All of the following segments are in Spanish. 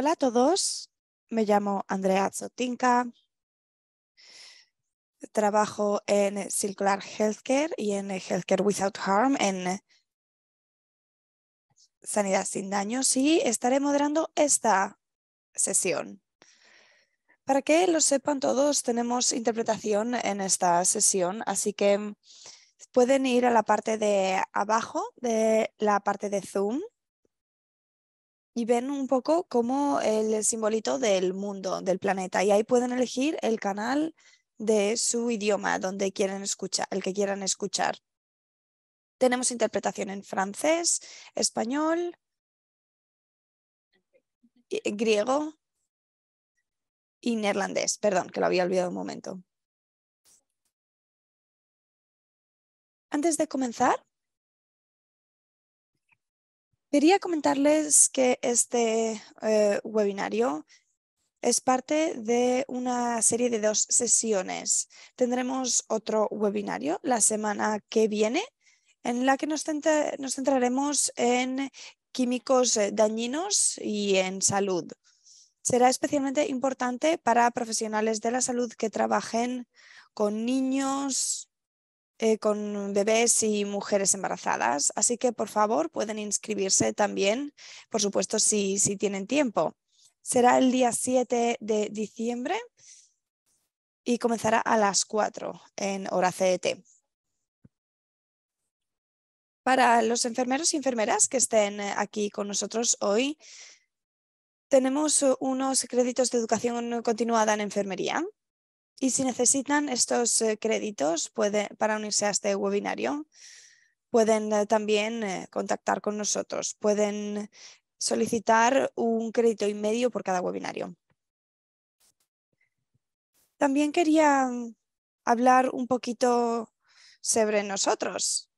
Hola a todos, me llamo Andrea Zotinka, trabajo en Circular Healthcare y en Healthcare Without Harm, en Sanidad sin Daños y estaré moderando esta sesión. Para que lo sepan todos, tenemos interpretación en esta sesión, así que pueden ir a la parte de abajo de la parte de Zoom y ven un poco como el simbolito del mundo, del planeta. Y ahí pueden elegir el canal de su idioma, donde quieren escuchar, el que quieran escuchar. Tenemos interpretación en francés, español, eh, griego y neerlandés. Perdón, que lo había olvidado un momento. Antes de comenzar, Quería comentarles que este eh, webinario es parte de una serie de dos sesiones. Tendremos otro webinario la semana que viene en la que nos centraremos en químicos eh, dañinos y en salud. Será especialmente importante para profesionales de la salud que trabajen con niños, eh, con bebés y mujeres embarazadas. Así que, por favor, pueden inscribirse también, por supuesto, si, si tienen tiempo. Será el día 7 de diciembre y comenzará a las 4 en hora CET. Para los enfermeros y enfermeras que estén eh, aquí con nosotros hoy, tenemos eh, unos créditos de educación continuada en enfermería y si necesitan estos eh, créditos para unirse a este webinario, pueden eh, también eh, contactar con nosotros, pueden solicitar un crédito y medio por cada webinario. También quería mm, hablar un poquito sobre nosotros.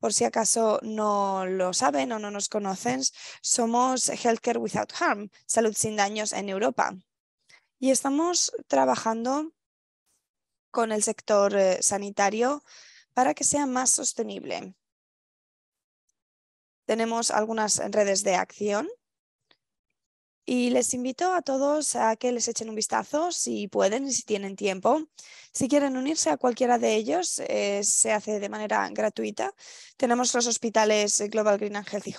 Por si acaso no lo saben o no nos conocen, somos Healthcare Without Harm, Salud sin Daños en Europa. Y estamos trabajando con el sector eh, sanitario para que sea más sostenible. Tenemos algunas redes de acción y les invito a todos a que les echen un vistazo si pueden y si tienen tiempo. Si quieren unirse a cualquiera de ellos, eh, se hace de manera gratuita. Tenemos los hospitales eh, Global Green and Healthy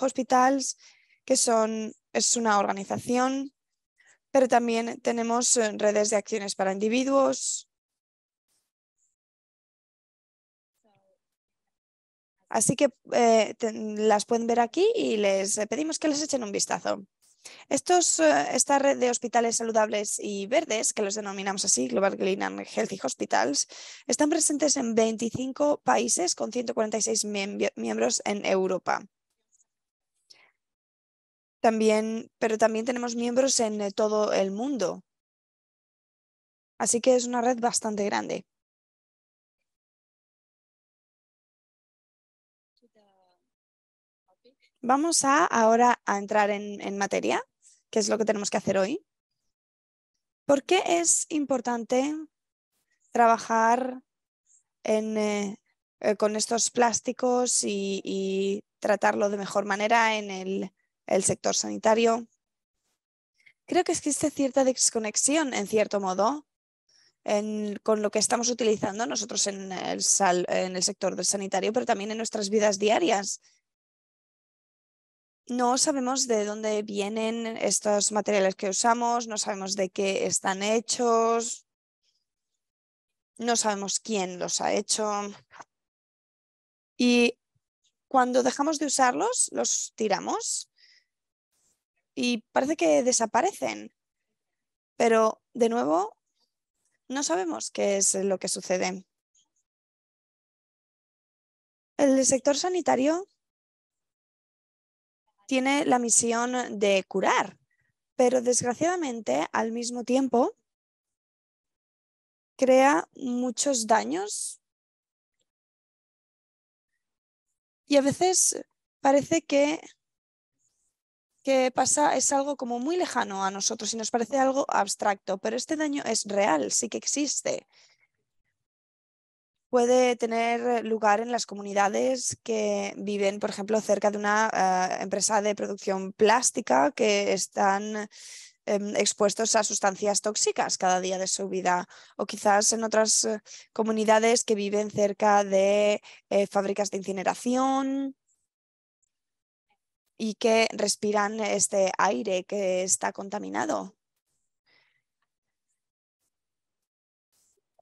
Hospitals, que son, es una organización, pero también tenemos redes de acciones para individuos, Así que eh, las pueden ver aquí y les pedimos que les echen un vistazo. Eh, esta red de hospitales saludables y verdes, que los denominamos así, Global Green and Healthy Hospitals, están presentes en 25 países con 146 miembros en Europa. pero también tenemos miembros en eh, todo el mundo. Así que es una red bastante grande. Vamos ahora a entrar en, materia, que es lo que tenemos que hacer hoy. ¿Por qué es importante trabajar eh, eh, con estos plásticos y, tratarlo de mejor manera en el, sector sanitario? Creo que existe cierta desconexión, en cierto modo, con lo que estamos utilizando nosotros en el, en el sector del sanitario, pero también en nuestras vidas diarias no sabemos de dónde vienen estos materiales que usamos, no sabemos de qué están hechos, no sabemos quién los ha hecho. Y cuando dejamos de usarlos, los tiramos y parece que desaparecen. Pero de nuevo, no sabemos qué es lo que sucede. El sector sanitario tiene la misión de curar, pero desgraciadamente al mismo tiempo crea muchos daños y a veces parece que pasa es algo como muy lejano a nosotros y nos parece algo abstracto, pero este daño es real, sí que existe puede tener lugar en las comunidades que viven, por ejemplo, cerca de una eh, empresa de producción plástica que están em, expuestos a sustancias tóxicas cada día de su vida o quizás en otras eh, comunidades que viven cerca de eh, fábricas de incineración y que respiran este aire que está contaminado.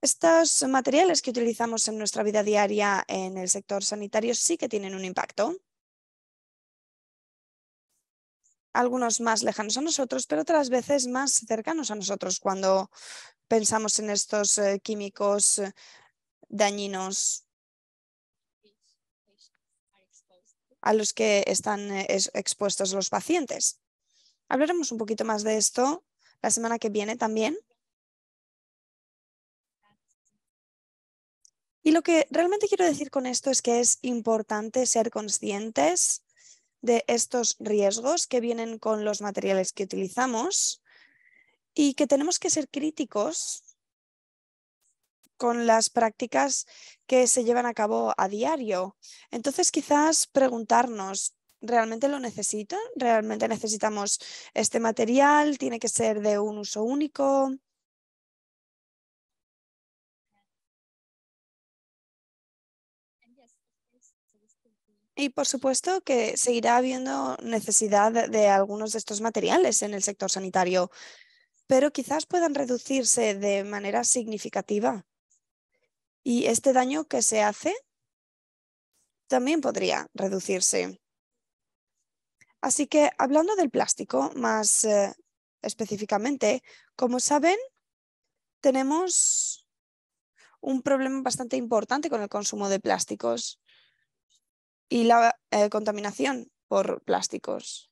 Estos materiales que utilizamos en nuestra vida diaria en el sector sanitario sí que tienen un impacto. Algunos más lejanos a nosotros, pero otras veces más cercanos a nosotros cuando pensamos en estos eh, químicos eh, dañinos a los que están eh, expuestos los pacientes. Hablaremos un poquito más de esto la semana que viene también. Y lo que realmente quiero decir con esto es que es importante ser conscientes de estos riesgos que vienen con los materiales que utilizamos y que tenemos que ser críticos con las prácticas que se llevan a cabo a diario. Entonces, quizás preguntarnos, ¿realmente lo necesito? ¿Realmente necesitamos este material? ¿Tiene que ser de un uso único? Y por supuesto que seguirá habiendo necesidad de, algunos de estos materiales en el sector sanitario, pero quizás puedan reducirse de manera significativa. Y este daño que se hace también podría reducirse. Así que hablando del plástico más eh, específicamente, como saben, tenemos un problema bastante importante con el consumo de plásticos y la eh, contaminación por plásticos.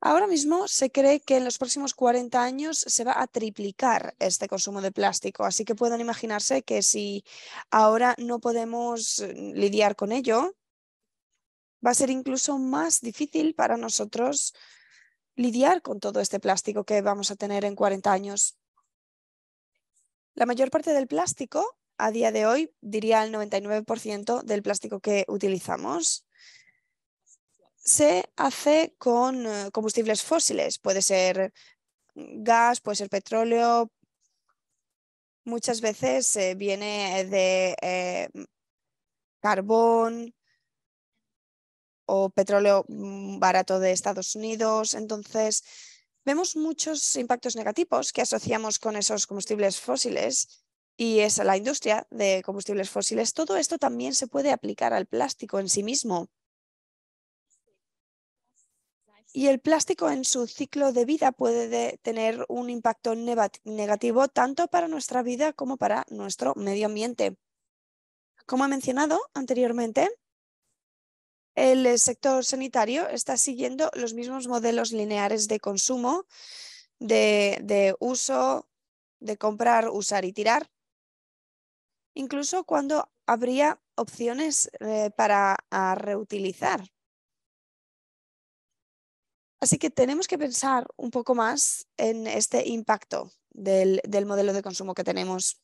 Ahora mismo se cree que en los próximos 40 años se va a triplicar este consumo de plástico, así que pueden imaginarse que si ahora no podemos mm, lidiar con ello, va a ser incluso más difícil para nosotros lidiar con todo este plástico que vamos a tener en 40 años. La mayor parte del plástico a día de hoy diría el 99% del plástico que utilizamos se hace con eh, combustibles fósiles. Puede ser mm, gas, puede ser petróleo. Muchas veces eh, viene de eh, carbón o petróleo mm, barato de Estados Unidos. Entonces, vemos muchos impactos negativos que asociamos con esos combustibles fósiles y es la industria de combustibles fósiles. Todo esto también se puede aplicar al plástico en sí mismo. Y el plástico en su ciclo de vida puede tener un impacto negativo tanto para nuestra vida como para nuestro medio ambiente. Como he mencionado anteriormente, el eh, sector sanitario está siguiendo los mismos modelos lineares de consumo, de, de uso, de comprar, usar y tirar incluso cuando habría opciones eh, para reutilizar. Así que tenemos que pensar un poco más en este impacto del, modelo de consumo que tenemos.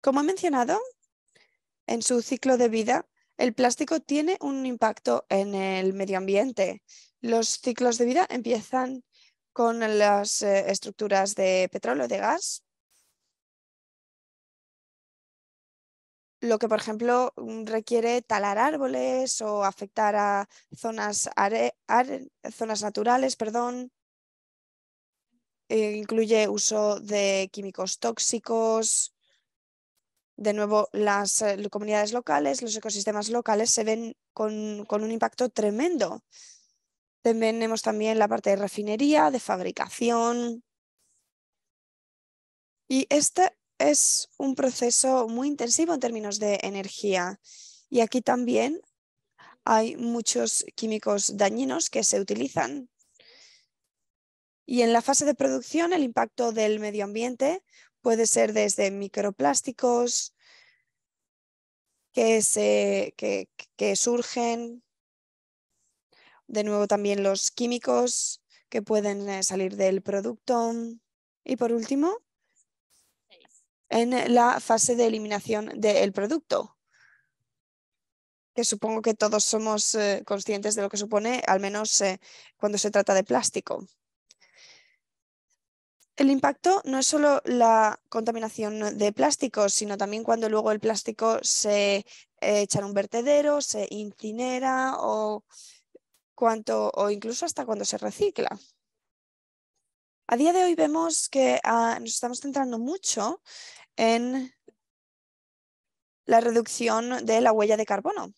Como he mencionado, en su ciclo de vida, el plástico tiene un impacto en el medio ambiente. Los ciclos de vida empiezan con las eh, estructuras de petróleo, de gas, lo que, por ejemplo, mm, requiere talar árboles o afectar a zonas, zonas naturales, perdón. Eh, incluye uso de químicos tóxicos. De nuevo, las eh, comunidades locales, los ecosistemas locales se ven con, con un impacto tremendo. Tenemos también la parte de refinería, de fabricación. Y este es un proceso muy intensivo en términos de energía y aquí también hay muchos químicos dañinos que se utilizan. Y en la fase de producción el impacto del medio ambiente puede ser desde microplásticos que, surgen, de nuevo también los químicos que pueden eh, salir del producto. Y por último, en la fase de eliminación del producto, que supongo que todos somos eh, conscientes de lo que supone, al menos eh, cuando se trata de plástico. El impacto no es solo la contaminación de plásticos, sino también cuando luego el plástico se eh, echa en un vertedero, se incinera o incluso hasta cuando se recicla. A día de hoy vemos que ah, nos estamos centrando mucho en la reducción de la huella de carbono,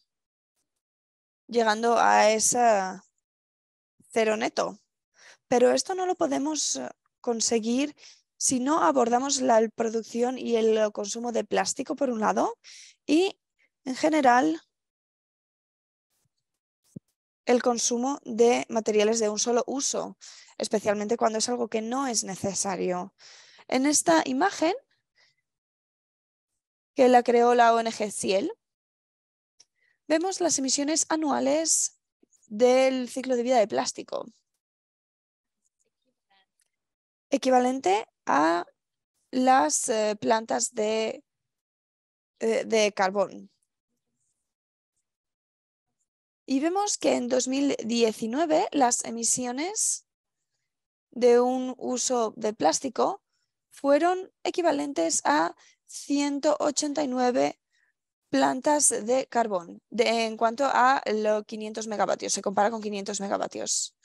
llegando a ese cero neto. Pero esto no lo podemos eh, conseguir si no abordamos la producción y el consumo de plástico, por un lado, y en general el consumo de materiales de un solo uso, especialmente cuando es algo que no es necesario. En esta imagen, que la creó la ONG Ciel, vemos las emisiones anuales del ciclo de vida de plástico, equivalente a las eh, plantas de, eh, de carbón. Y vemos que en 2019 las emisiones de un uso de plástico fueron equivalentes a 189 plantas de carbón en cuanto a los 500 megavatios, se compara con 500 megavatios.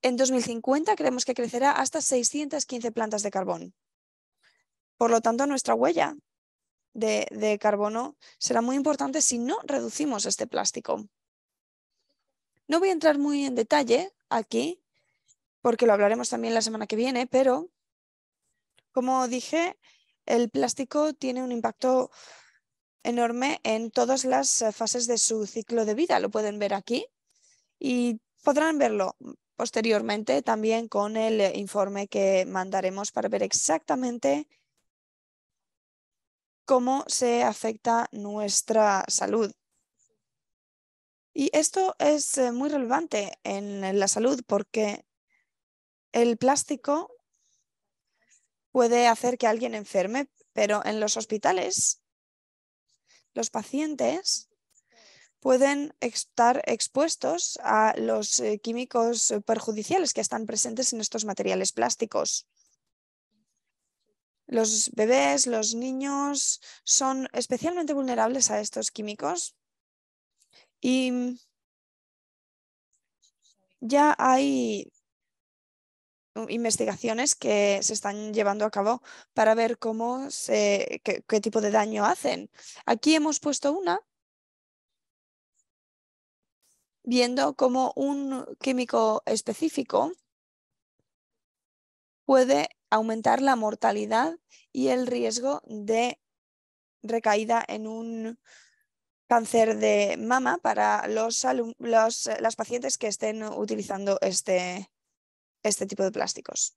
En 2050 creemos que crecerá hasta 615 plantas de carbón. Por lo tanto, nuestra huella de carbono será muy importante si no reducimos este plástico. No voy a entrar muy en detalle aquí, porque lo hablaremos también la semana que viene, pero como dije, el plástico tiene un impacto enorme en todas las eh, fases de su ciclo de vida. Lo pueden ver aquí y podrán verlo posteriormente también con el eh, informe que mandaremos para ver exactamente cómo se afecta nuestra salud y esto es eh, muy relevante en la salud porque el plástico puede hacer que alguien enferme, pero en los hospitales los pacientes pueden estar expuestos a los eh, químicos eh, perjudiciales que están presentes en estos materiales plásticos. Los bebés, los niños son especialmente vulnerables a estos químicos y ya hay investigaciones que se están llevando a cabo para ver cómo se, qué, qué tipo de daño hacen. Aquí hemos puesto una viendo cómo un químico específico puede aumentar la mortalidad y el riesgo de recaída en un cáncer de mama para los, eh, las pacientes que estén utilizando este, este, tipo de plásticos.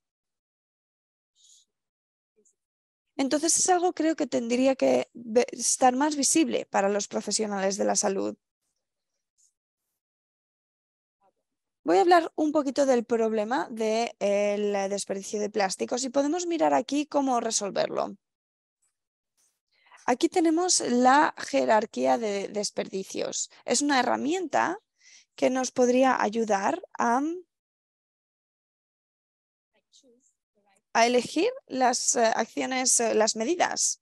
Entonces es algo creo que tendría que estar más visible para los profesionales de la salud. Voy a hablar un poquito del problema del eh, desperdicio de plásticos y podemos mirar aquí cómo resolverlo. Aquí tenemos la jerarquía de desperdicios. Es una herramienta que nos podría ayudar a, elegir las eh, acciones, eh, las medidas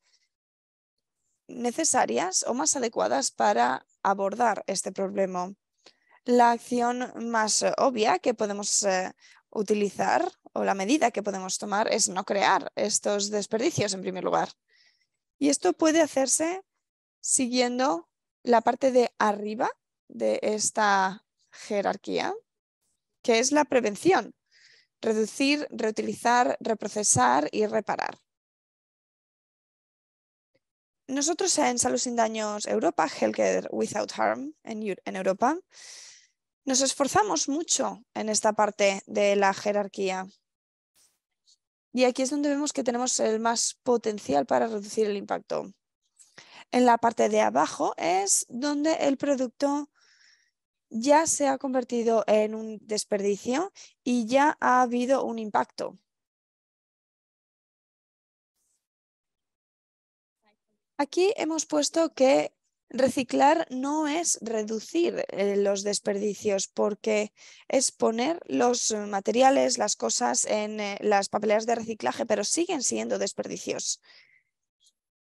necesarias o más adecuadas para abordar este problema. La acción más eh, obvia que podemos utilizar o la medida que podemos tomar es no crear estos desperdicios en primer lugar. Y esto puede hacerse siguiendo la parte de arriba de esta jerarquía, que es la prevención. Reducir, reutilizar, reprocesar y reparar. Nosotros en Salud sin Daños Europa, Healthcare Without Harm en Europa, nos esforzamos mucho en esta parte de la jerarquía y aquí es donde vemos que tenemos el más potencial para reducir el impacto. En la parte de abajo es donde el producto ya se ha convertido en un desperdicio y ya ha habido un impacto. Aquí hemos puesto que Reciclar no es reducir eh, los desperdicios porque es poner los eh, materiales, las cosas en eh, las papeleras de reciclaje, pero siguen siendo desperdicios.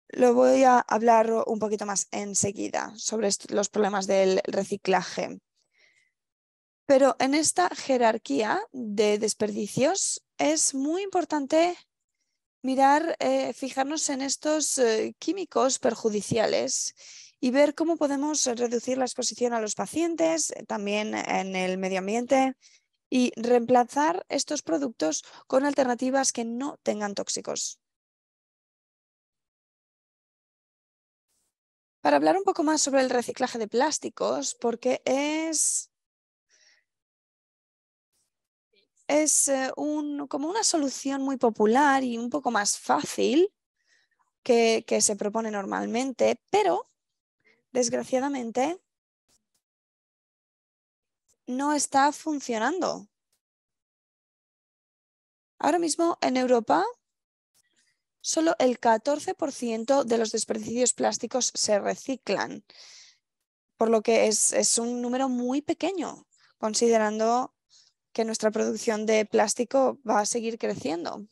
Lo voy a hablar un poquito más enseguida sobre los problemas del reciclaje. Pero en esta jerarquía de desperdicios es muy importante mirar, fijarnos en estos químicos perjudiciales y ver cómo podemos reducir la exposición a los pacientes, eh, también en el medio ambiente y reemplazar estos productos con alternativas que no tengan tóxicos. Para hablar un poco más sobre el reciclaje de plásticos, porque es es eh, como una solución muy popular y un poco más fácil que, se propone normalmente, pero desgraciadamente, no está funcionando. Ahora mismo en Europa, solo el 14% de los desperdicios plásticos se reciclan, por lo que es, es un número muy pequeño, considerando que nuestra producción de plástico va a seguir creciendo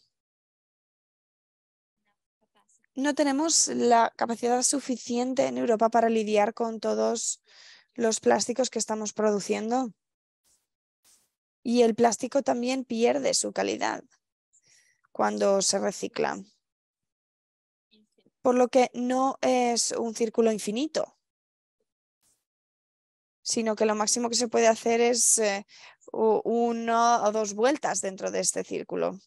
no tenemos la capacidad suficiente en Europa para lidiar con todos los plásticos que estamos produciendo. Y el plástico también pierde su calidad cuando se recicla. Por lo que no es un círculo infinito, sino que lo máximo que se puede hacer es eh, una o dos vueltas dentro de este círculo.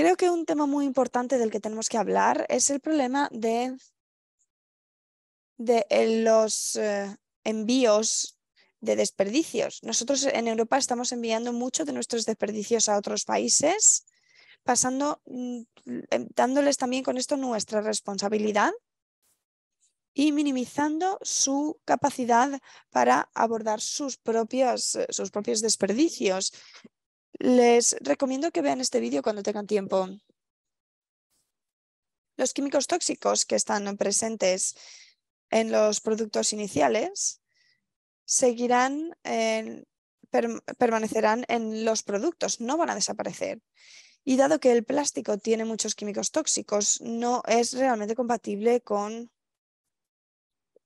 Creo que un tema muy importante del que tenemos que hablar es el problema de, eh, los eh, envíos de desperdicios. Nosotros en Europa estamos enviando mucho de nuestros desperdicios a otros países, pasando, mm, em, dándoles también con esto nuestra responsabilidad y minimizando su capacidad para abordar sus propios, eh, sus propios desperdicios. Les recomiendo que vean este vídeo cuando tengan tiempo. Los químicos tóxicos que están presentes en los productos iniciales seguirán, permanecerán en los productos, no van a desaparecer. Y dado que el plástico tiene muchos químicos tóxicos, no es realmente compatible con,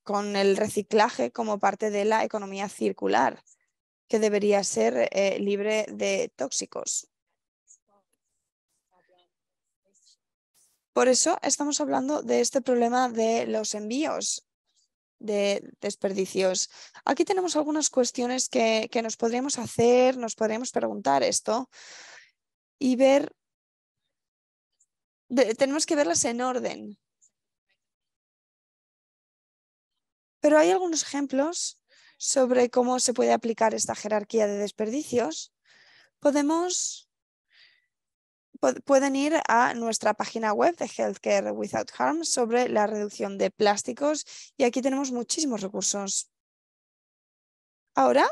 con el reciclaje como parte de la economía circular debería ser eh, libre de tóxicos. Por eso estamos hablando de este problema de los envíos de desperdicios. Aquí tenemos algunas cuestiones que, nos podríamos hacer, nos podríamos preguntar esto y ver, tenemos que verlas en orden. Pero hay algunos ejemplos sobre cómo se puede aplicar esta jerarquía de desperdicios, podemos, pueden ir a nuestra página web de Healthcare Without Harm sobre la reducción de plásticos y aquí tenemos muchísimos recursos. Ahora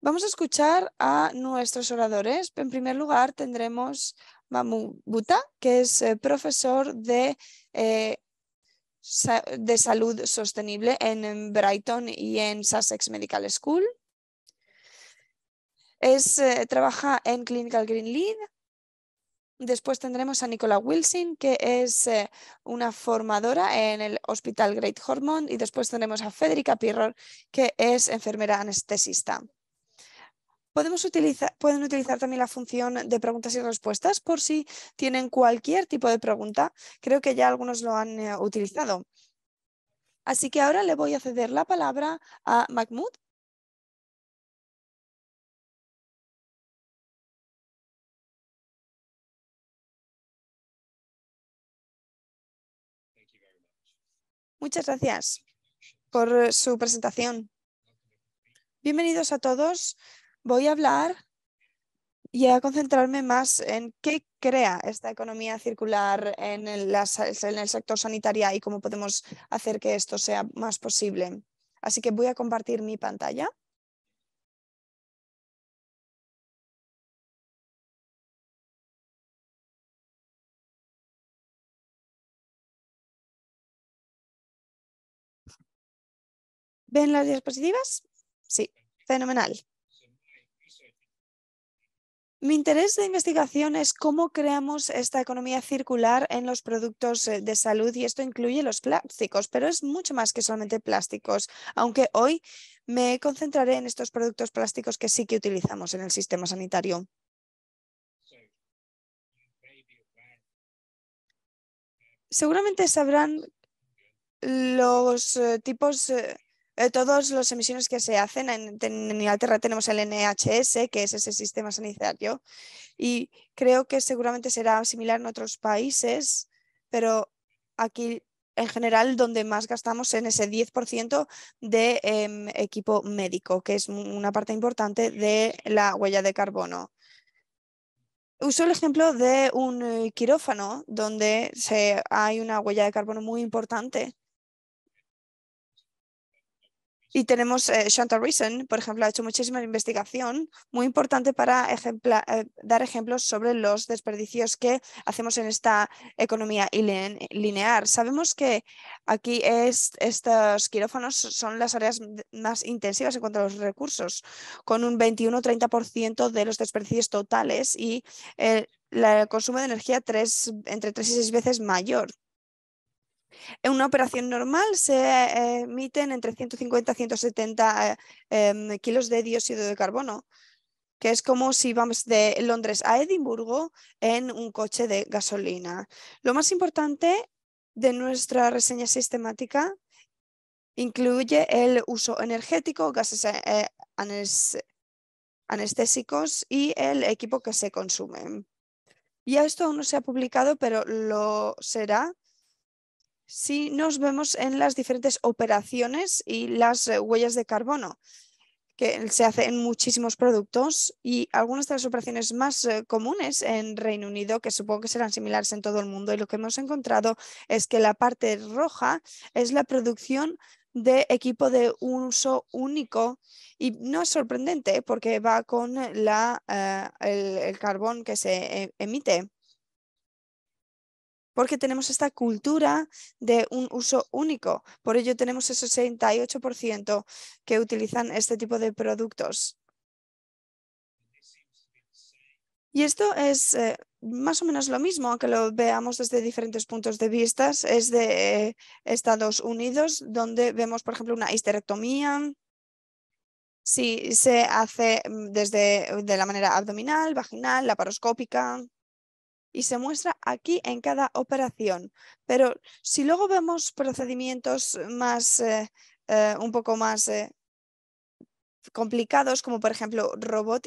vamos a escuchar a nuestros oradores. En primer lugar tendremos Mamu Buta, que es eh, profesor de eh, de Salud Sostenible en Brighton y en Sussex Medical School. Es, eh, trabaja en Clinical Green Lead. Después tendremos a Nicola Wilson, que es eh, una formadora en el Hospital Great Hormone. Y después tendremos a Federica Pirror, que es enfermera anestesista pueden utilizar también la función de preguntas y respuestas por si tienen cualquier tipo de pregunta. Creo que ya algunos lo han eh, utilizado. Así que ahora le voy a ceder la palabra a Mahmoud Muchas gracias por eh, su presentación. Bienvenidos a todos voy a hablar y a concentrarme más en qué crea esta economía circular en el, sector sanitario y cómo podemos hacer que esto sea más posible. Así que voy a compartir mi pantalla. ¿Ven las diapositivas? Sí, fenomenal. Mi interés de investigación es cómo creamos esta economía circular en los productos eh, de salud y esto incluye los plásticos, pero es mucho más que solamente plásticos, aunque hoy me concentraré en estos productos plásticos que sí que utilizamos en el sistema sanitario. Seguramente sabrán los eh, tipos eh, eh, todas las emisiones que se hacen. En, Inglaterra tenemos el NHS, que es ese sistema sanitario, y creo que seguramente será similar en otros países, pero aquí en general donde más gastamos en ese 10% de em, equipo médico, que es una parte importante de la huella de carbono. Uso el ejemplo de un eh, quirófano donde se, hay una huella de carbono muy importante y tenemos eh, Shanta Reason, por ejemplo, ha hecho muchísima investigación muy importante para eh, dar ejemplos sobre los desperdicios que hacemos en esta economía lineal. Sabemos que aquí es, estos quirófanos son las áreas más intensivas en cuanto a los recursos, con un 21-30% de los desperdicios totales y el eh, consumo de energía tres, entre tres y seis veces mayor. En una operación normal se eh, emiten entre 150 y 170 eh, em, kilos de dióxido de carbono, que es como si vamos de Londres a Edimburgo en un coche de gasolina. Lo más importante de nuestra reseña sistemática incluye el uso energético, gases eh, anestésicos y el equipo que se consume. Ya esto aún no se ha publicado, pero lo será si nos vemos en las diferentes operaciones y las eh, huellas de carbono que se hacen en muchísimos productos y algunas de las operaciones más eh, comunes en Reino Unido, que supongo que serán similares en todo el mundo, y lo que hemos encontrado es que la parte roja es la producción de equipo de un uso único y no es sorprendente porque va con eh, el, carbón que se emite porque tenemos esta cultura de un uso único. Por ello tenemos ese 68% que utilizan este tipo de productos. Y esto es eh, más o menos lo mismo, que lo veamos desde diferentes puntos de vista. Es de eh, Estados Unidos, donde vemos, por ejemplo, una histerectomía, si se hace mm, desde de la manera abdominal, vaginal, laparoscópica y se muestra aquí en cada operación. Pero si luego vemos procedimientos más, eh, eh, un poco más eh, complicados, como por ejemplo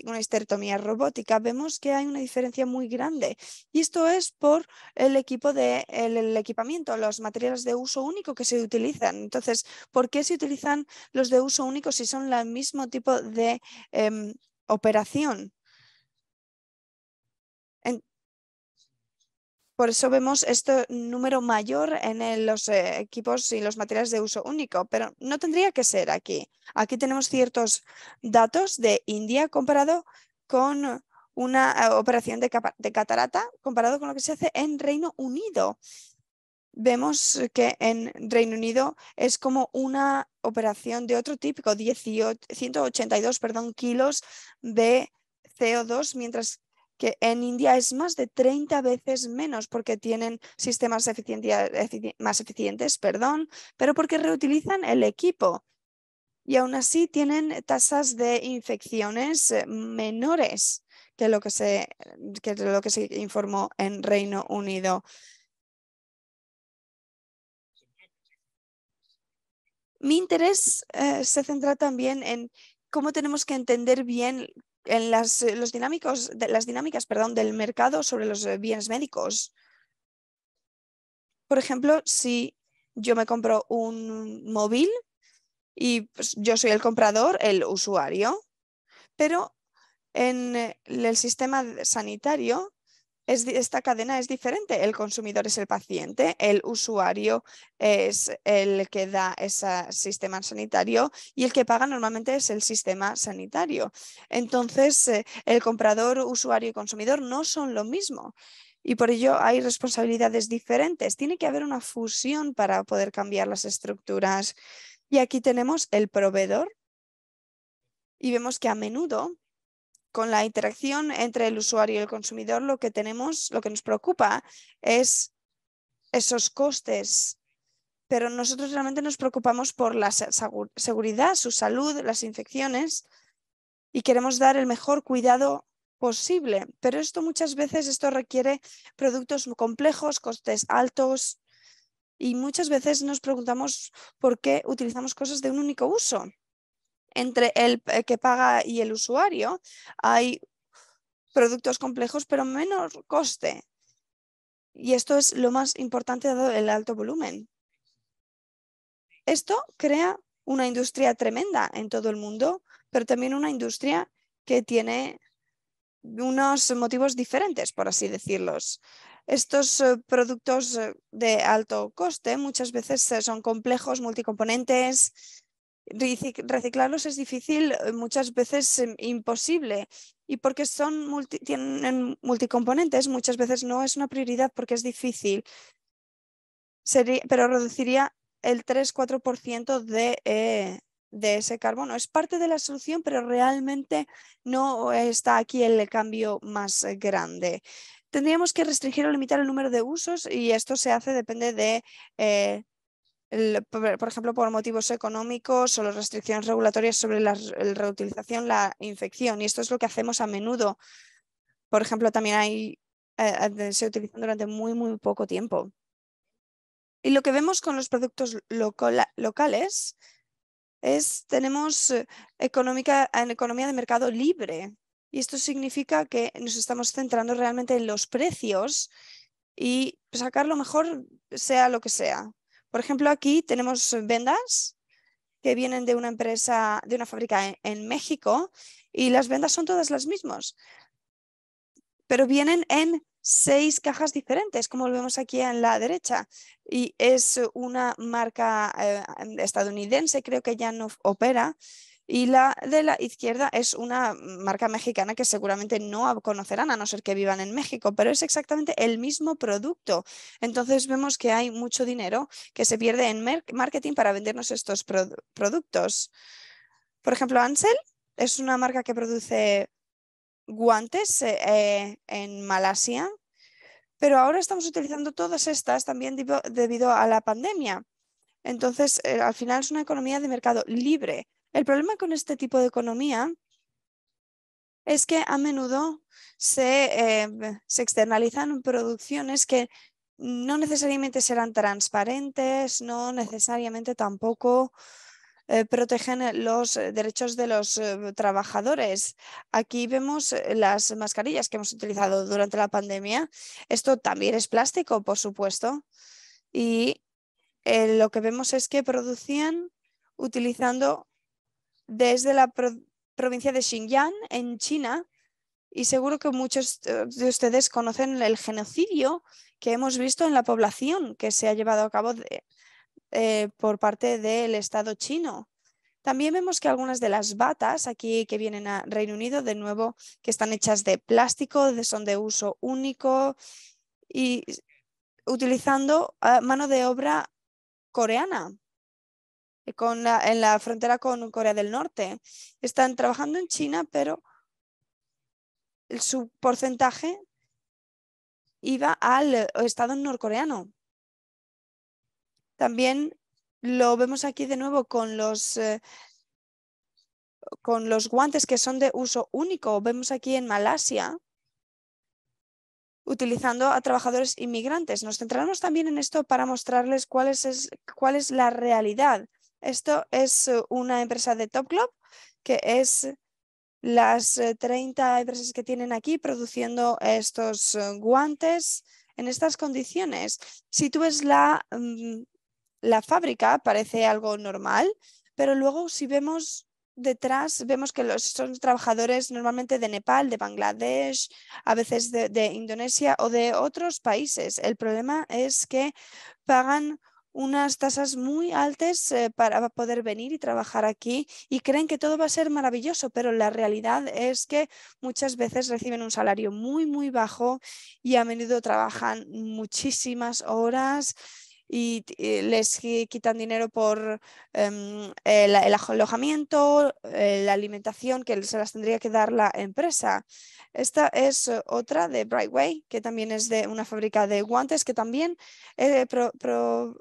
una histerectomía robótica, vemos que hay una diferencia muy grande. Y esto es por el equipo de el, equipamiento, los materiales de uso único que se utilizan. Entonces, ¿por qué se utilizan los de uso único si son el mismo tipo de em, operación? Por eso vemos este número mayor en los eh, equipos y los materiales de uso único, pero no tendría que ser aquí. Aquí tenemos ciertos datos de India comparado con una operación de, catarata comparado con lo que se hace en Reino Unido vemos que en Reino Unido es como una operación de otro típico, 182 kilos de CO2, mientras que en India es más de 30 veces menos porque tienen sistemas más eficientes, perdón, pero porque reutilizan el equipo. Y aún así tienen tasas de infecciones eh, menores que lo que se, lo que se informó en Reino Unido. Mi interés eh, se centra también en cómo tenemos que entender bien en eh, las, dinámicas perdón, del mercado sobre los eh, bienes médicos. Por ejemplo, si yo me compro un móvil y pues, yo soy el comprador, el usuario, pero en eh, el sistema sanitario esta cadena es diferente. El consumidor es el paciente, el usuario es el que da ese sistema sanitario y el que paga normalmente es el sistema sanitario. Entonces, eh, el comprador, usuario y consumidor no son lo mismo y por ello hay responsabilidades diferentes. Tiene que haber una fusión para poder cambiar las estructuras. Y aquí tenemos el proveedor y vemos que a menudo con la interacción entre el usuario y el consumidor, lo que tenemos, lo que nos preocupa es esos costes. Pero nosotros realmente nos preocupamos por la seguridad, su salud, las infecciones y queremos dar el mejor cuidado posible. Pero esto muchas veces esto requiere productos complejos, costes altos y muchas veces nos preguntamos por qué utilizamos cosas de un único uso entre el eh, que paga y el usuario, hay productos complejos pero menos coste. Y esto es lo más importante dado el alto volumen. Esto crea una industria tremenda en todo el mundo, pero también una industria que tiene unos motivos diferentes, por así decirlos. Estos eh, productos eh, de alto coste muchas veces son complejos, multicomponentes, reciclarlos es difícil, eh, muchas veces em, imposible, y porque son tienen multicomponentes, muchas veces no es una prioridad porque es difícil, pero reduciría el 3-4% eh, de, ese carbono. Es parte de la solución, pero realmente no está aquí el cambio más eh, grande. Tendríamos que restringir o limitar el número de usos y esto se hace, depende de por ejemplo, por motivos económicos o las restricciones regulatorias sobre la, reutilización, la infección. Y esto es lo que hacemos a menudo. Por ejemplo, también hay, eh, eh, se utilizan durante muy, muy poco tiempo. Y lo que vemos con los productos locales es, tenemos eh, económica, en economía de mercado libre. Y esto significa que nos estamos centrando realmente en los precios y sacar lo mejor sea lo que sea. Por ejemplo, aquí tenemos vendas que vienen de una empresa, de una fábrica e, en, México y las vendas son todas las mismas, pero vienen en seis cajas diferentes, como lo vemos aquí en la derecha. Y es una marca eh, estadounidense, creo que ya no opera, y la de la izquierda es una marca mexicana que seguramente no conocerán a no ser que vivan en México, pero es exactamente el mismo producto. Entonces vemos que hay mucho dinero que se pierde en marketing para vendernos estos productos. Por ejemplo, Ansel es una marca que produce guantes eh, eh, en Malasia, pero ahora estamos utilizando todas estas también debido a la pandemia. Entonces, eh, al final es una economía de mercado libre el problema con este tipo de economía es que a menudo se, eh, externalizan producciones que no necesariamente serán transparentes, no necesariamente tampoco eh, protegen los eh, derechos de los trabajadores. Aquí vemos las mascarillas que hemos utilizado durante la pandemia. Esto también es plástico, por supuesto. Y lo que vemos es que producían utilizando desde la provincia de Xinjiang, en China, y seguro que muchos de ustedes conocen el genocidio que hemos visto en la población que se ha llevado a cabo eh, por parte del Estado chino. También vemos que algunas de las batas aquí que vienen a Reino Unido, de nuevo, que están hechas de plástico, son de uso único y utilizando ah, mano de obra coreana. Eh, en la frontera con Corea del Norte. Están trabajando en China, pero su porcentaje iba al eh, Estado norcoreano. También lo vemos aquí de nuevo con los, eh, con los guantes que son de uso único. Vemos aquí en Malasia utilizando a trabajadores inmigrantes. Nos centramos también en esto para mostrarles cuál es, cuál es la realidad esto es eh, una empresa de Top Club, que es las 30 eh, empresas que tienen aquí produciendo estos eh, guantes en estas condiciones. Si tú ves la, mm, la fábrica, parece algo normal, pero luego si vemos detrás, vemos que los, son trabajadores normalmente de Nepal, de Bangladesh, a veces de Indonesia o de otros países. El problema es que pagan unas tasas muy altas eh, para poder venir y trabajar aquí y creen que todo va a ser maravilloso, pero la realidad es que muchas veces reciben un salario muy, muy bajo y a menudo trabajan muchísimas horas y, eh, les quitan dinero por em, el, alojamiento, eh, la alimentación que se las tendría que dar la empresa. Esta es eh, otra de Brightway, que también es de una fábrica de guantes que también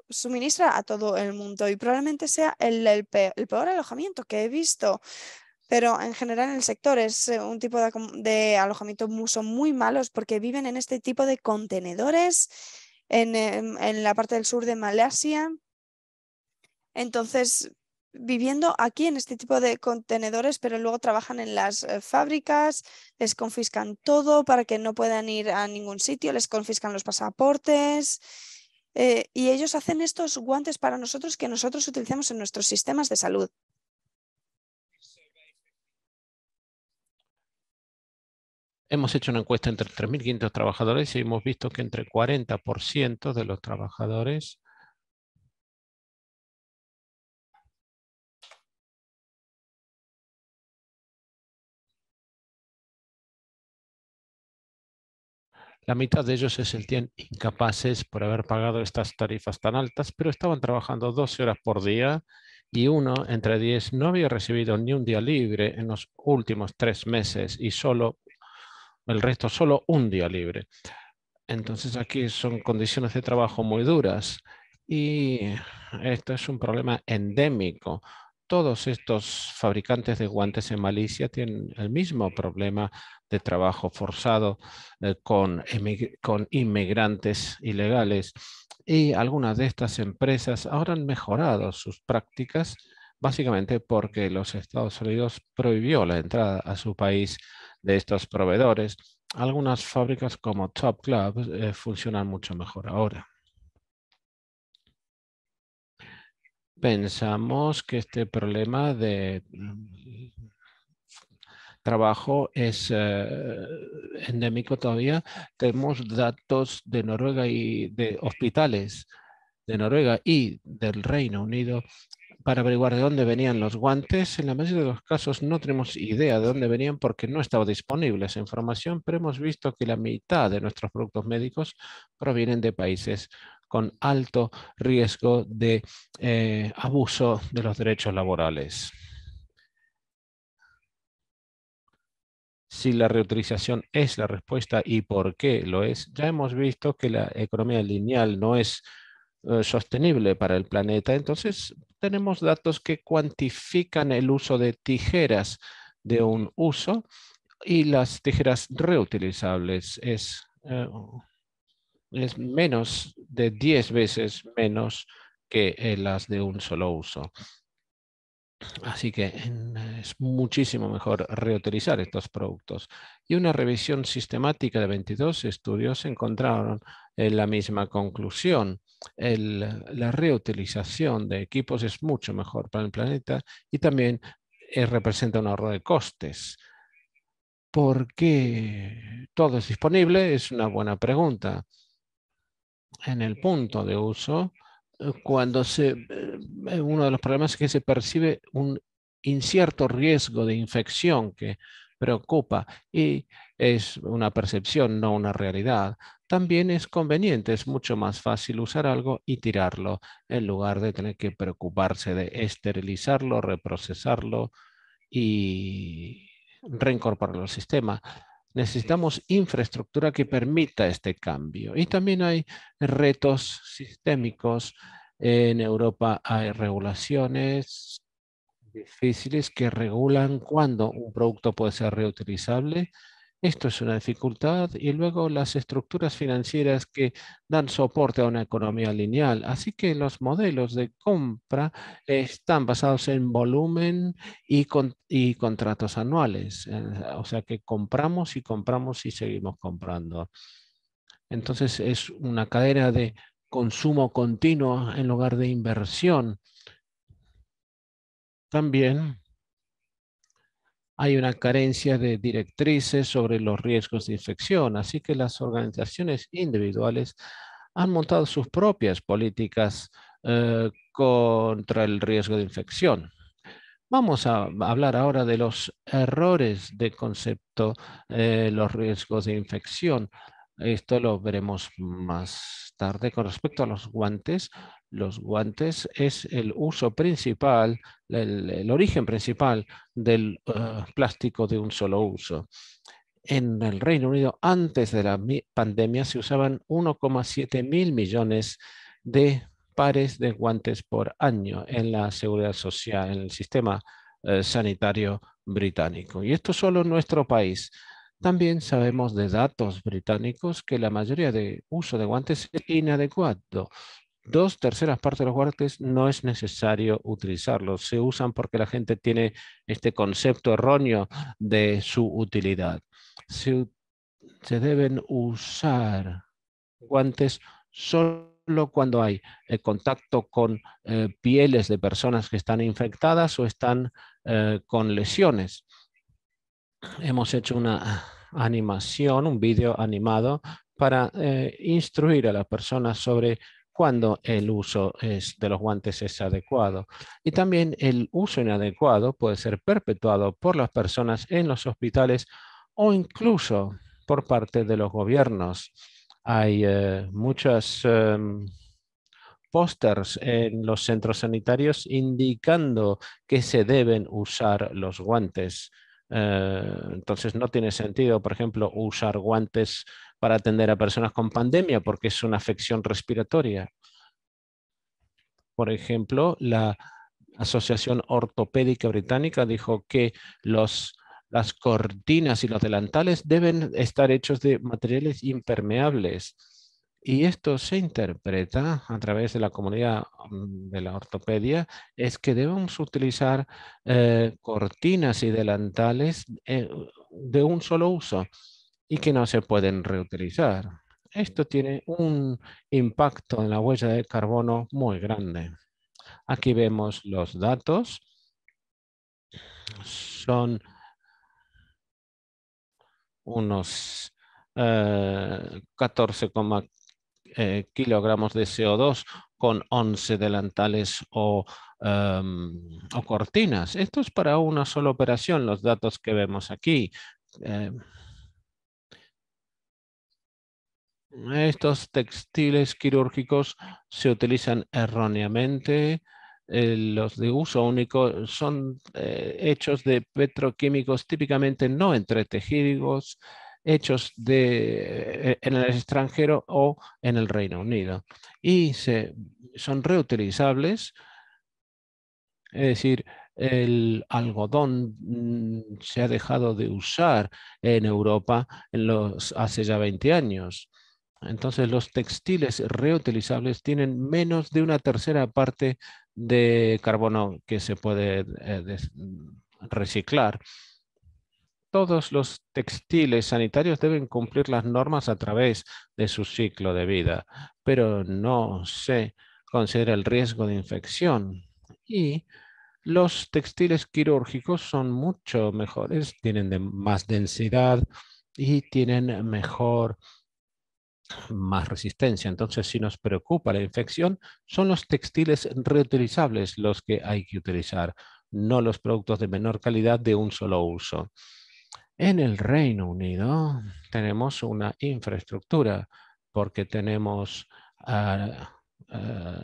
suministra a todo el mundo y probablemente sea el, peor, alojamiento que he visto pero en general en el sector es un tipo de, alojamiento muy, son muy malos porque viven en este tipo de contenedores Em, en, la parte del sur de Malasia. Entonces, viviendo aquí en este tipo de contenedores, pero luego trabajan en las eh, fábricas, les confiscan todo para que no puedan ir a ningún sitio, les confiscan los pasaportes. Eh, y ellos hacen estos guantes para nosotros que nosotros utilizamos en nuestros sistemas de salud. Hemos hecho una encuesta entre 3.500 trabajadores y hemos visto que entre 40% de los trabajadores La mitad de ellos se sentían incapaces por haber pagado estas tarifas tan altas, pero estaban trabajando 12 horas por día y uno entre 10 no había recibido ni un día libre en los últimos tres meses y solo el resto solo un día libre. Entonces aquí son condiciones de trabajo muy duras y esto es un problema endémico. Todos estos fabricantes de guantes en Malicia tienen el mismo problema de trabajo forzado eh, con, con inmigrantes ilegales y algunas de estas empresas ahora han mejorado sus prácticas básicamente porque los Estados Unidos prohibió la entrada a su país de estos proveedores, algunas fábricas como Top Club eh, funcionan mucho mejor ahora. Pensamos que este problema de mm, trabajo es eh, endémico todavía. Tenemos datos de Noruega y de hospitales de Noruega y del Reino Unido para averiguar de dónde venían los guantes. En la mayoría de los casos no tenemos idea de dónde venían porque no estaba disponible esa información, pero hemos visto que la mitad de nuestros productos médicos provienen de países con alto riesgo de eh, abuso de los derechos laborales. si la reutilización es la respuesta y por qué lo es. Ya hemos visto que la economía lineal no es eh, sostenible para el planeta. Entonces, tenemos datos que cuantifican el uso de tijeras de un uso y las tijeras reutilizables es, eh, es menos de 10 veces menos que eh, las de un solo uso. Así que es muchísimo mejor reutilizar estos productos. Y una revisión sistemática de 22 estudios encontraron eh, la misma conclusión. la reutilización de equipos es mucho mejor para el planeta y también eh, representa un ahorro de costes. ¿Por qué todo es disponible? Es una buena pregunta. En el punto de uso, cuando se, eh, eh, uno de los problemas es que se percibe un incierto riesgo de infección que preocupa y es una percepción, no una realidad. También es conveniente, es mucho más fácil usar algo y tirarlo en lugar de tener que preocuparse de esterilizarlo, reprocesarlo y reincorporarlo al sistema. Necesitamos infraestructura que permita este cambio. Y también hay retos sistémicos. En Europa hay regulaciones difíciles que regulan cuándo un producto puede ser reutilizable esto es una dificultad y luego las estructuras financieras que dan soporte a una economía lineal. Así que los modelos de compra están basados en volumen y, contratos anuales. Eh, o sea que compramos y compramos y seguimos comprando. Entonces es una cadena de consumo continuo en lugar de inversión. También hay una carencia de directrices sobre los riesgos de infección, así que las organizaciones individuales han montado sus propias políticas eh, contra el riesgo de infección. Vamos a hablar ahora de los errores de concepto, eh, los riesgos de infección. Esto lo veremos más tarde. Con respecto a los guantes, los guantes es el uso principal, el, origen principal del eh, plástico de un solo uso. En el Reino Unido, antes de la pandemia, se usaban 1,7 mil millones de pares de guantes por año en la seguridad social, en el sistema eh, sanitario británico. Y esto solo en nuestro país. También sabemos de datos británicos que la mayoría de uso de guantes es inadecuado. Dos terceras partes de los guantes no es necesario utilizarlos. Se usan porque la gente tiene este concepto erróneo de su utilidad. Se, deben usar guantes solo cuando hay eh, contacto con eh, pieles de personas que están infectadas o están eh, con lesiones hemos hecho una animación, un vídeo animado para eh, instruir a las personas sobre cuándo el uso de los guantes es adecuado. Y también el uso inadecuado puede ser perpetuado por las personas en los hospitales o incluso por parte de los gobiernos. Hay muchos eh, muchas em, pósters en los centros sanitarios indicando que se deben usar los guantes. Eh, entonces no tiene sentido, por ejemplo, usar guantes para atender a personas con pandemia porque es una afección respiratoria. Por ejemplo, la Asociación Ortopédica Británica dijo que las cortinas y los delantales deben estar hechos de materiales impermeables y esto se interpreta a través de la comunidad mm, de la ortopedia, es que debemos utilizar eh, cortinas y delantales eh, de un solo uso y que no se pueden reutilizar. Esto tiene un impacto en la huella de carbono muy grande. Aquí vemos los datos. Son unos eh, 14,4 eh, kilogramos de CO2 con 11 delantales em, o, cortinas. Esto es para una sola operación, los datos que vemos aquí. Em, estos textiles quirúrgicos se utilizan erróneamente. Eh, los de uso único son eh, hechos de petroquímicos típicamente no entretejidos, hechos eh, en el extranjero o en el Reino Unido. Y son reutilizables, es decir, el algodón mm, se ha dejado de usar en Europa en hace ya 20 años. Entonces los textiles reutilizables tienen menos de una tercera parte de carbono que se puede eh, reciclar todos los textiles sanitarios deben cumplir las normas a través de su ciclo de vida, pero no se considera el riesgo de infección. Y los textiles quirúrgicos son mucho mejores, tienen más densidad y tienen mejor más resistencia. Entonces, si nos preocupa la infección, son los textiles reutilizables los que hay que utilizar, no los productos de menor calidad de un solo uso. En el Reino Unido tenemos una infraestructura porque tenemos ah, ah,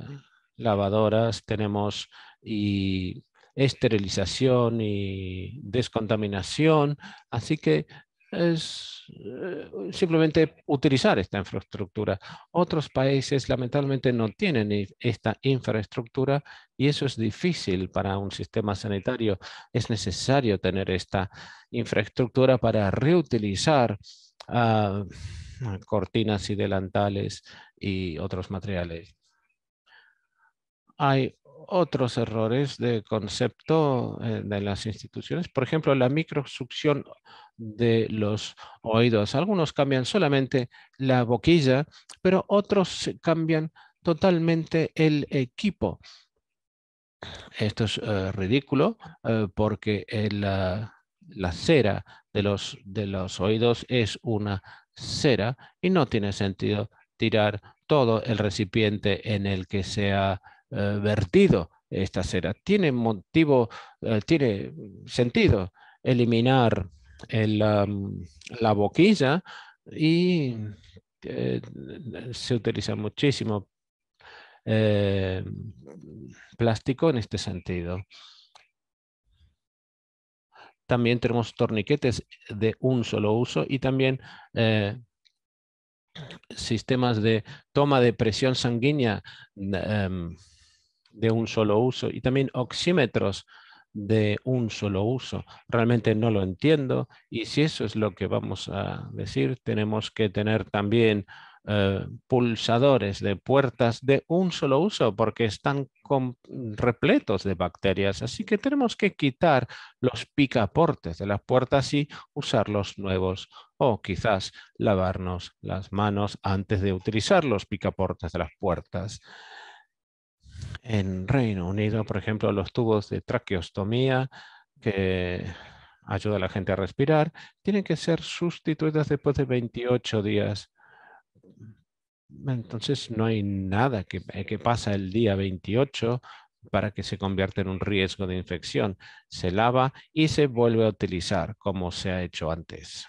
lavadoras, tenemos y esterilización y descontaminación, así que es eh, simplemente utilizar esta infraestructura. Otros países lamentablemente no tienen esta infraestructura y eso es difícil para un sistema sanitario. Es necesario tener esta infraestructura para reutilizar ah, cortinas y delantales y otros materiales. Hay otros errores de concepto eh, de las instituciones. Por ejemplo, la microsucción de los oídos. Algunos cambian solamente la boquilla, pero otros cambian totalmente el equipo. Esto es eh, ridículo eh, porque la cera de los, de los oídos es una cera y no tiene sentido tirar todo el recipiente en el que sea eh, vertido esta cera. Tiene motivo, eh, tiene sentido eliminar la boquilla y eh, se utiliza muchísimo plástico en este sentido. También tenemos torniquetes de un solo uso y también sistemas de toma de presión sanguínea em, de un solo uso y también oxímetros de un solo uso. Realmente no lo entiendo y si eso es lo que vamos a decir, tenemos que tener también eh, pulsadores de puertas de un solo uso porque están repletos de bacterias. Así que tenemos que quitar los picaportes de las puertas y usar los nuevos o quizás lavarnos las manos antes de utilizar los picaportes de las puertas. En Reino Unido, por ejemplo, los tubos de traqueostomía que ayuda a la gente a respirar, tienen que ser sustituidos después de 28 días. Entonces no hay nada que, eh, que pasa el día 28 para que se convierta en un riesgo de infección. Se lava y se vuelve a utilizar como se ha hecho antes.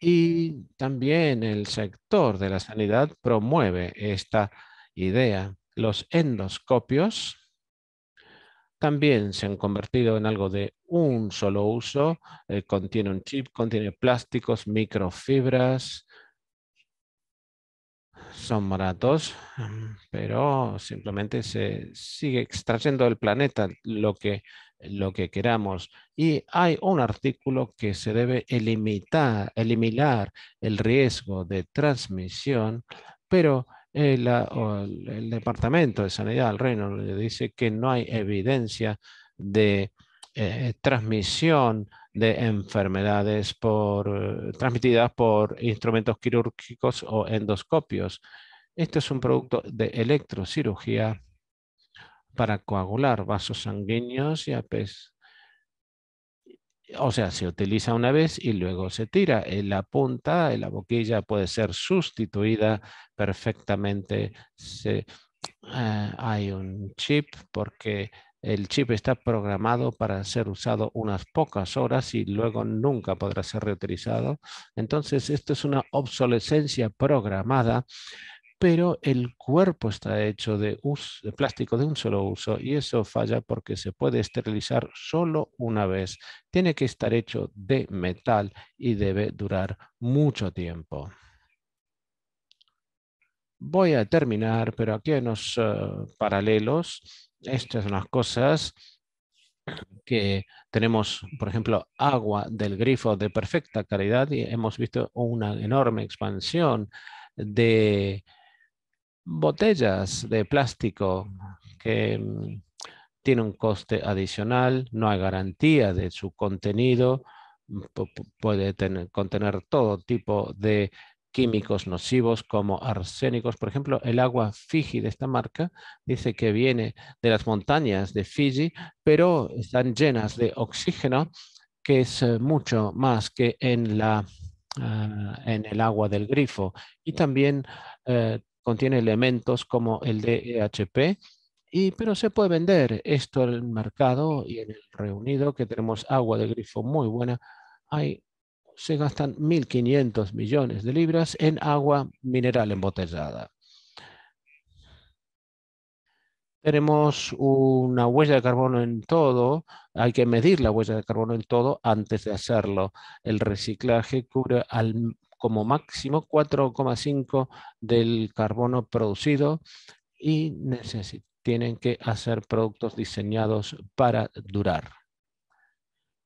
Y también el sector de la sanidad promueve esta idea los endoscopios también se han convertido en algo de un solo uso. Eh, contiene un chip, contiene plásticos, microfibras. Son baratos, pero simplemente se sigue extrayendo del planeta lo que, lo que queramos. Y hay un artículo que se debe eliminar el riesgo de transmisión, pero eh, el, Departamento de Sanidad del Reino dice que no hay evidencia de eh, transmisión de enfermedades por, eh, transmitidas por instrumentos quirúrgicos o endoscopios. esto es un producto de electrocirugía para coagular vasos sanguíneos y a, o sea, se utiliza una vez y luego se tira. Eh, la punta, la boquilla puede ser sustituida perfectamente. Eh, hay un chip porque el chip está programado para ser usado unas pocas horas y luego nunca podrá ser reutilizado. Entonces, esto es una obsolescencia programada pero el cuerpo está hecho de, plástico de un solo uso y eso falla porque se puede esterilizar solo una vez. Tiene que estar hecho de metal y debe durar mucho tiempo. Voy a terminar, pero aquí hay unos eh, paralelos. Estas son las cosas que tenemos, por ejemplo, agua del grifo de perfecta calidad y hemos visto una enorme expansión de botellas de plástico que mm, tiene un coste adicional, no hay garantía de su contenido, mm, puede contener todo tipo de químicos nocivos como arsénicos. Por ejemplo, el agua Fiji de esta marca dice que viene de las montañas de Fiji, pero están llenas de oxígeno, que es eh, mucho más que en, la, ah, en el agua del grifo. Y también eh, contiene elementos como el DHP, e y, pero se puede vender esto en el mercado y en el reunido, que tenemos agua de grifo muy buena. Hay, se gastan 1.500 millones de libras en agua mineral embotellada. Tenemos una huella de carbono en todo, hay que medir la huella de carbono en todo antes de hacerlo. El reciclaje cubre al como máximo 4,5 del carbono producido y tienen que hacer productos diseñados para durar.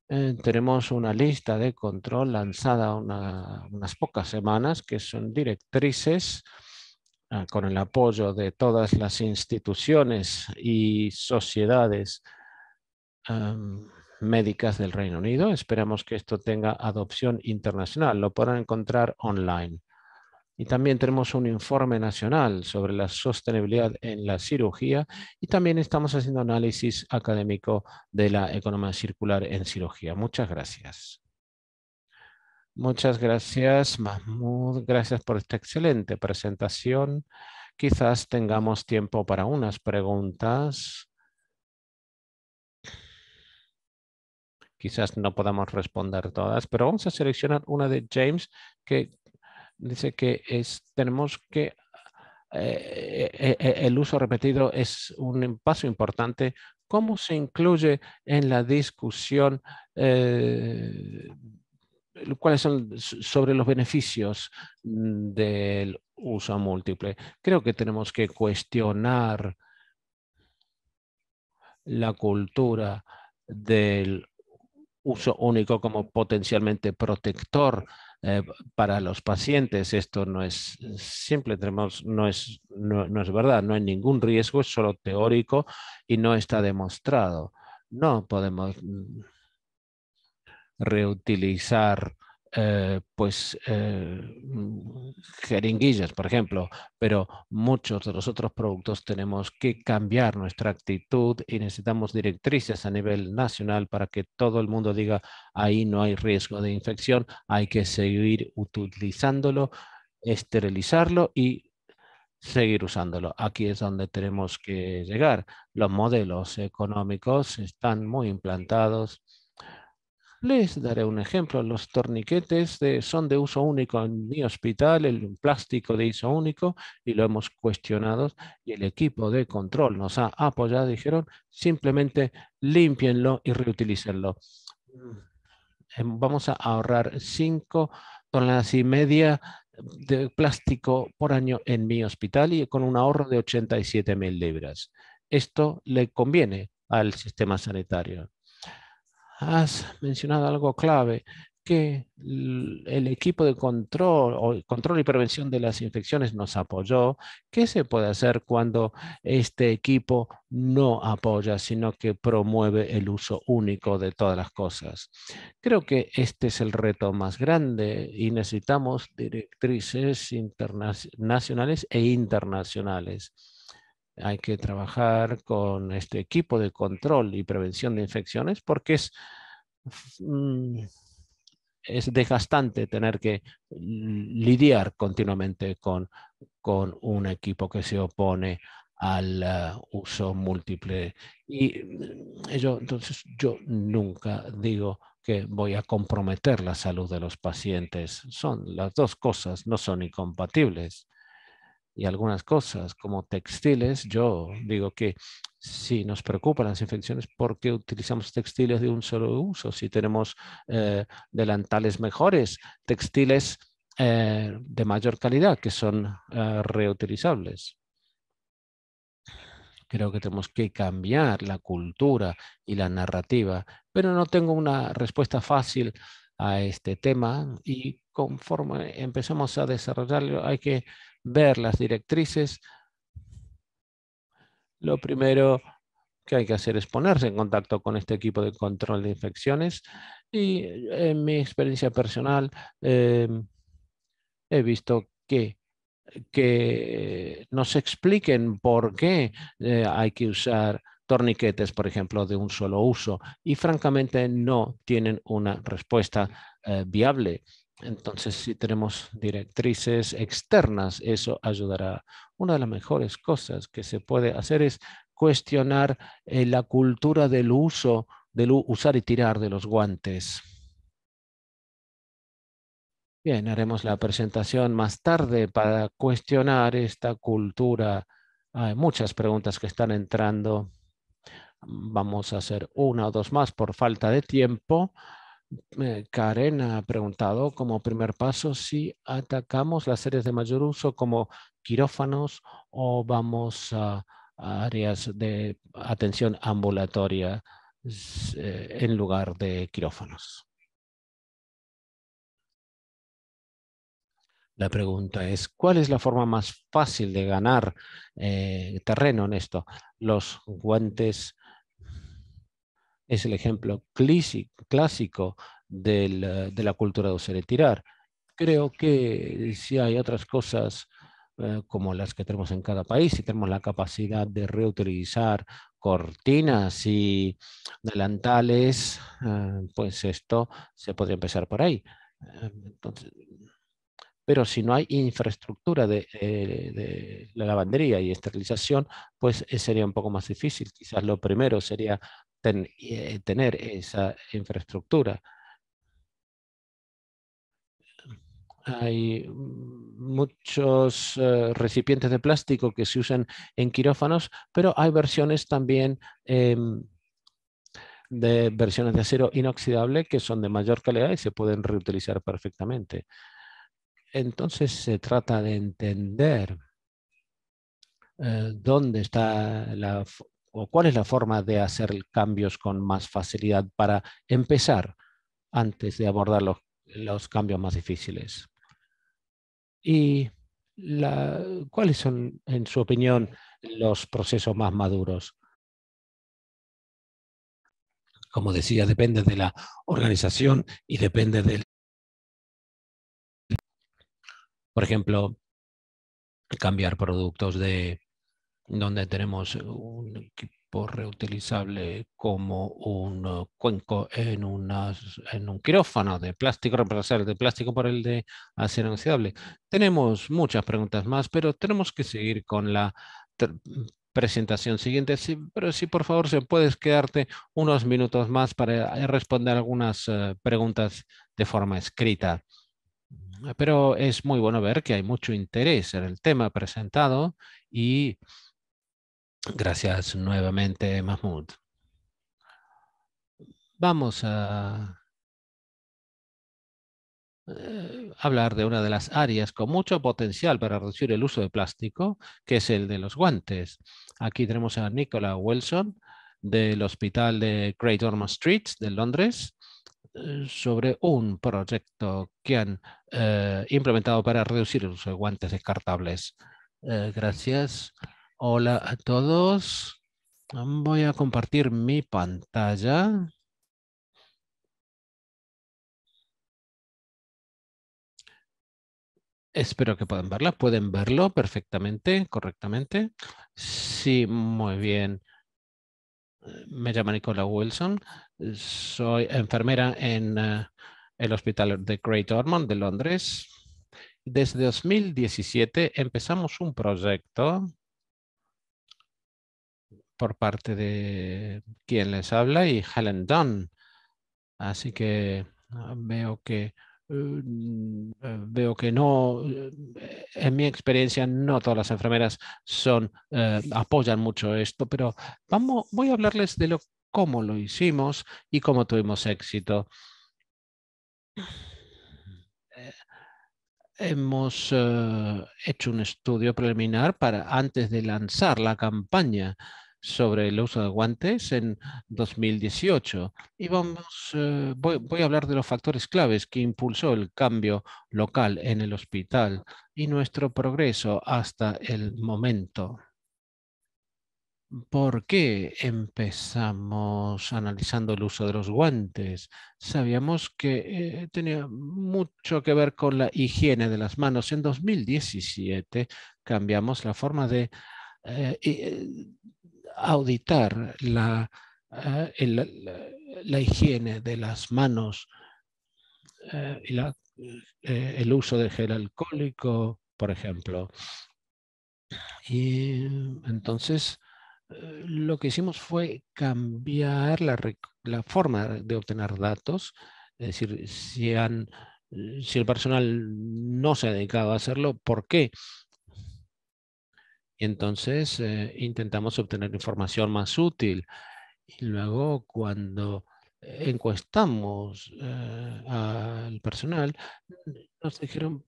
Eh, tenemos una lista de control lanzada unas pocas semanas que son directrices ah, con el apoyo de todas las instituciones y sociedades médicas del Reino Unido. Esperamos que esto tenga adopción internacional. Lo podrán encontrar online. Y también tenemos un informe nacional sobre la sostenibilidad en la cirugía y también estamos haciendo análisis académico de la economía circular en cirugía. Muchas gracias. Muchas gracias, Mahmoud. Gracias por esta excelente presentación. Quizás tengamos tiempo para unas preguntas. quizás no podamos responder todas, pero vamos a seleccionar una de James que dice que tenemos que eh, eh, eh, el uso repetido es un paso importante. ¿Cómo se incluye en la discusión cuáles son sobre los beneficios mm, del uso múltiple? Creo que tenemos que cuestionar la cultura del uso único como potencialmente protector eh, para los pacientes. Esto no es eh, simple, tenemos, no, es, no es verdad, no hay ningún riesgo, es solo teórico y no está demostrado. No podemos mm, reutilizar eh, pues eh, mm, jeringuillas, por ejemplo, pero muchos de los otros productos tenemos que cambiar nuestra actitud y necesitamos directrices a nivel nacional para que todo el mundo diga, ahí no hay riesgo de infección, hay que seguir utilizándolo, esterilizarlo y seguir usándolo. Aquí es donde tenemos que llegar. Los modelos económicos están muy implantados les daré un ejemplo. Los torniquetes son de uso único en mi hospital, el plástico de uso único, y lo hemos cuestionado. Y el equipo de control nos ha apoyado. Dijeron, simplemente limpienlo y reutilícenlo. Mm, vamos a ahorrar 5 toneladas y media de plástico por año en mi hospital y con un ahorro de 87 mil libras. Esto le conviene al sistema sanitario has mencionado algo clave, que el equipo de control, control y prevención de las infecciones nos apoyó. ¿Qué se puede hacer cuando este equipo no apoya, sino que promueve el uso único de todas las cosas? Creo que este es el reto más grande y necesitamos directrices nacionales e internacionales hay que trabajar con este equipo de control y prevención de infecciones porque es, mm, es desgastante tener que lidiar continuamente con, un equipo que se opone al ah, uso múltiple. Y mm, entonces, yo nunca digo que voy a comprometer la salud de los pacientes. Son las dos cosas, no son incompatibles y algunas cosas como textiles, yo digo que si nos preocupan las infecciones, ¿por qué utilizamos textiles de un solo uso? Si tenemos eh, delantales mejores, textiles eh, de mayor calidad que son eh, reutilizables. Creo que tenemos que cambiar la cultura y la narrativa, pero no tengo una respuesta fácil a este tema y conforme empezamos a desarrollarlo hay que ver las directrices, lo primero que hay que hacer es ponerse en contacto con este equipo de control de infecciones y eh, en mi experiencia personal em, he visto que que nos expliquen por qué eh, hay que usar torniquetes, por ejemplo, de un solo uso, y francamente no tienen una respuesta eh, viable. Entonces, si tenemos directrices externas, eso ayudará. Una de las mejores cosas que se puede hacer es cuestionar eh, la cultura del uso, del usar y tirar de los guantes. Bien, haremos la presentación más tarde para cuestionar esta cultura. Hay muchas preguntas que están entrando. Vamos a hacer una o dos más por falta de tiempo. Eh, Karen ha preguntado como primer paso si atacamos las áreas de mayor uso como quirófanos o vamos a áreas de atención ambulatoria eh, en lugar de quirófanos. La pregunta es, ¿cuál es la forma más fácil de ganar eh, terreno en esto? ¿Los guantes es el ejemplo clásico eh, de la cultura de usar y tirar. Creo que si hay otras cosas eh, como las que tenemos en cada país, si tenemos la capacidad de reutilizar cortinas y delantales, eh, pues esto se podría empezar por ahí. pero si no hay infraestructura de, de, la lavandería y esterilización, pues sería un poco más difícil. Quizás lo primero sería eh, tener esa infraestructura. Hay muchos eh, recipientes de plástico que se usan en quirófanos, pero hay versiones también em, de versiones de acero inoxidable que son de mayor calidad y se pueden reutilizar perfectamente. Entonces se trata de entender eh, dónde está la cuál es la forma de hacer cambios con más facilidad para empezar antes de abordar los, cambios más difíciles. Y cuáles son, en su opinión, los procesos más maduros. Como decía, depende de la organización y depende del... Por ejemplo, cambiar productos de donde tenemos un equipo reutilizable como un eh, cuenco en, en un quirófano de plástico, reemplazar el de plástico por el de acero inoxidable. Tenemos muchas preguntas más, pero tenemos que seguir con la presentación siguiente, sí, pero sí, por favor, se puedes quedarte unos minutos más para eh, responder algunas eh, preguntas de forma escrita. Pero es muy bueno ver que hay mucho interés en el tema presentado y Gracias nuevamente, Mahmoud. Vamos a eh, hablar de una de las áreas con mucho potencial para reducir el uso de plástico, que es el de los guantes. Aquí tenemos a Nicola Wilson del Hospital de Great Ormond Street de Londres eh, sobre un proyecto que han eh, implementado para reducir el uso de guantes descartables. gracias. Hola a todos. Mm, voy a compartir mi pantalla. Espero que puedan verla. ¿Pueden verlo perfectamente, correctamente? Sí, muy bien. Me llamo Nicola Wilson. Soy enfermera en eh, el Hospital de Great Ormond de Londres. Desde 2017 empezamos un proyecto por parte de quien les habla y Helen Dunn. Así que ah, veo que eh, eh, veo que no, eh, en mi experiencia, no todas las enfermeras son, apoyan mucho esto, pero vamos, voy a hablarles de lo, cómo lo hicimos y cómo tuvimos éxito. hemos hecho un estudio preliminar para antes de lanzar la campaña sobre el uso de guantes en 2018. Y vamos, eh, voy, a hablar de los factores claves que impulsó el cambio local en el hospital y nuestro progreso hasta el momento. ¿Por qué empezamos analizando el uso de los guantes? Sabíamos que eh, tenía mucho que ver con la higiene de las manos. En 2017 cambiamos la forma de eh, auditar ah, la, la, higiene de las manos eh, y eh, el uso de gel alcohólico, por ejemplo. Y entonces eh, lo que hicimos fue cambiar la, la, forma de obtener datos, es decir, si, si el personal no se ha dedicado a hacerlo, ¿por qué? Y entonces eh, intentamos obtener información más útil. Y luego cuando eh, encuestamos eh, al personal, nos dijeron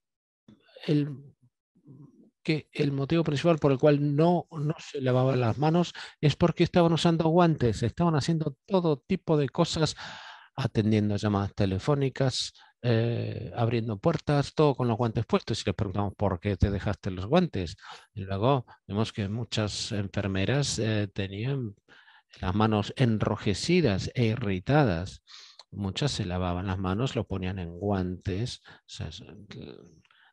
que el motivo principal por el cual no, no se lavaban las manos es porque estaban usando guantes, estaban haciendo todo tipo de cosas, atendiendo llamadas telefónicas, eh, abriendo puertas, todo con los guantes puestos. Y les preguntamos por qué te dejaste los guantes. Y luego vemos que muchas enfermeras eh, tenían las manos enrojecidas e irritadas. Muchas se lavaban las manos, lo ponían en guantes, eh,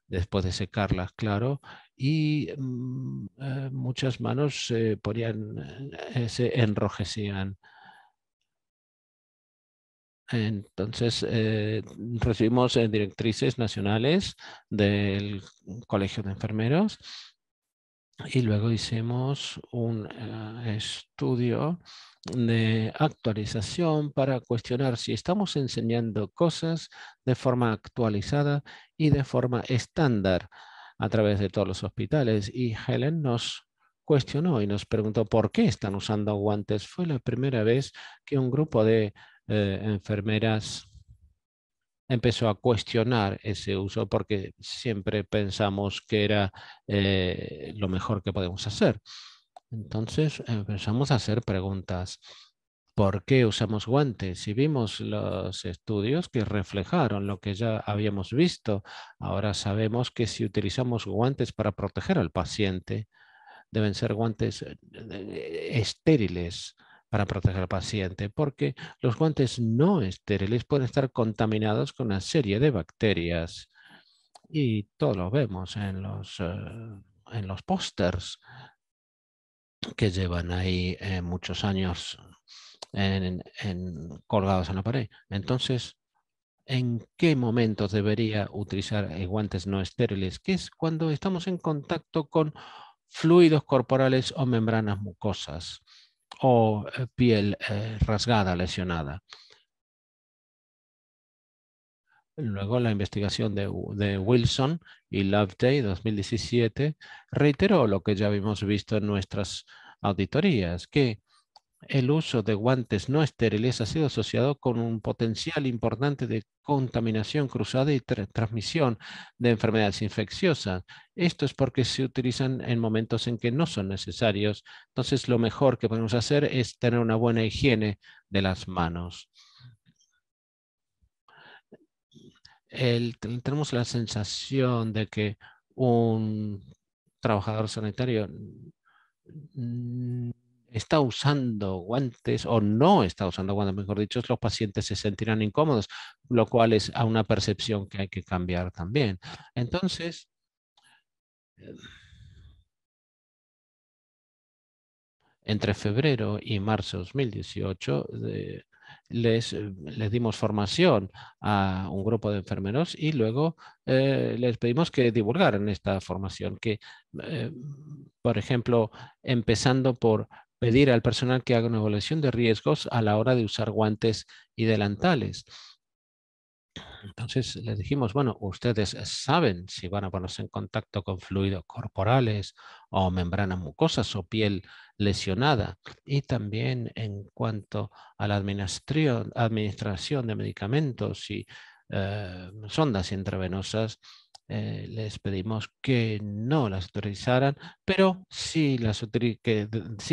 después de secarlas, claro, y mm, muchas manos se ponían, se enrojecían entonces, eh, recibimos eh, directrices nacionales del Colegio de Enfermeros y luego hicimos un eh, estudio de actualización para cuestionar si estamos enseñando cosas de forma actualizada y de forma estándar a través de todos los hospitales. Y Helen nos cuestionó y nos preguntó por qué están usando guantes. Fue la primera vez que un grupo de eh, enfermeras empezó a cuestionar ese uso porque siempre pensamos que era eh, lo mejor que podemos hacer. Entonces empezamos a hacer preguntas. ¿Por qué usamos guantes? Y vimos los estudios que reflejaron lo que ya habíamos visto. Ahora sabemos que si utilizamos guantes para proteger al paciente, deben ser guantes eh, estériles, para proteger al paciente, porque los guantes no estériles pueden estar contaminados con una serie de bacterias. Y todo lo vemos en los, eh, pósters que llevan ahí eh, muchos años en, colgados en la pared. Entonces, ¿en qué momentos debería utilizar eh, guantes no estériles? Que es cuando estamos en contacto con fluidos corporales o membranas mucosas o eh, piel eh, rasgada, lesionada. Luego la investigación de, Wilson y Day 2017 reiteró lo que ya habíamos visto en nuestras auditorías, que el uso de guantes no estériles ha sido asociado con un potencial importante de contaminación cruzada y transmisión de enfermedades infecciosas. Esto es porque se utilizan en momentos en que no son necesarios. Entonces, lo mejor que podemos hacer es tener una buena higiene de las manos. tenemos la sensación de que un trabajador sanitario está usando guantes o no está usando guantes, mejor dicho, los pacientes se sentirán incómodos, lo cual es a una percepción que hay que cambiar también. Entonces, eh, entre febrero y marzo de 2018, eh, les, dimos formación a un grupo de enfermeros y luego eh, les pedimos que divulgaran esta formación, que, por ejemplo, empezando por pedir al personal que haga una evaluación de riesgos a la hora de usar guantes y delantales. Entonces les dijimos, bueno, ustedes saben si van a ponerse en contacto con fluidos corporales o membranas mucosas o piel lesionada. Y también en cuanto a la administración de medicamentos y eh, sondas intravenosas, eh, les pedimos que no las utilizaran, pero sí, las que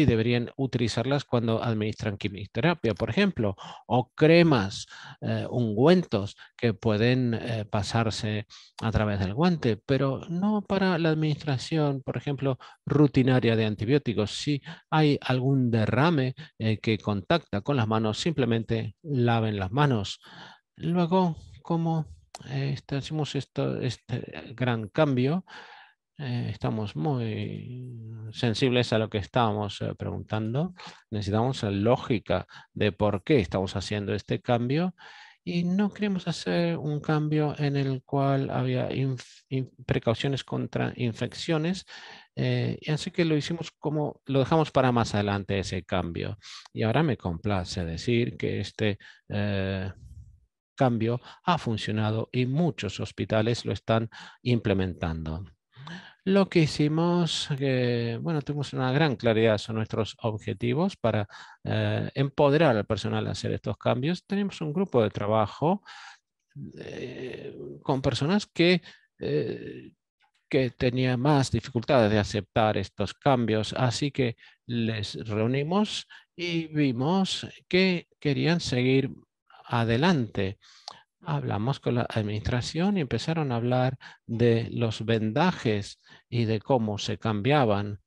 deberían utilizarlas cuando administran quimioterapia, por ejemplo, o cremas, eh, ungüentos que pueden eh, pasarse a través del guante, pero no para la administración, por ejemplo, rutinaria de antibióticos. Si hay algún derrame que contacta con las manos, simplemente laven las manos. Luego, como eh, este, este gran cambio, eh, estamos muy sensibles a lo que estábamos eh, preguntando. Necesitamos la lógica de por qué estamos haciendo este cambio y no queremos hacer un cambio en el cual había precauciones contra infecciones. y así que lo hicimos como lo dejamos para más adelante ese cambio. Y ahora me complace decir que este cambio ha funcionado y muchos hospitales lo están implementando. Lo que hicimos, eh, bueno, tuvimos una gran claridad sobre nuestros objetivos para eh, empoderar al personal a hacer estos cambios. Tenemos un grupo de trabajo eh, con personas que que tenían más dificultades de aceptar estos cambios, así que les reunimos y vimos que querían seguir adelante. Hablamos con la administración y empezaron a hablar de los vendajes y de cómo se cambiaban.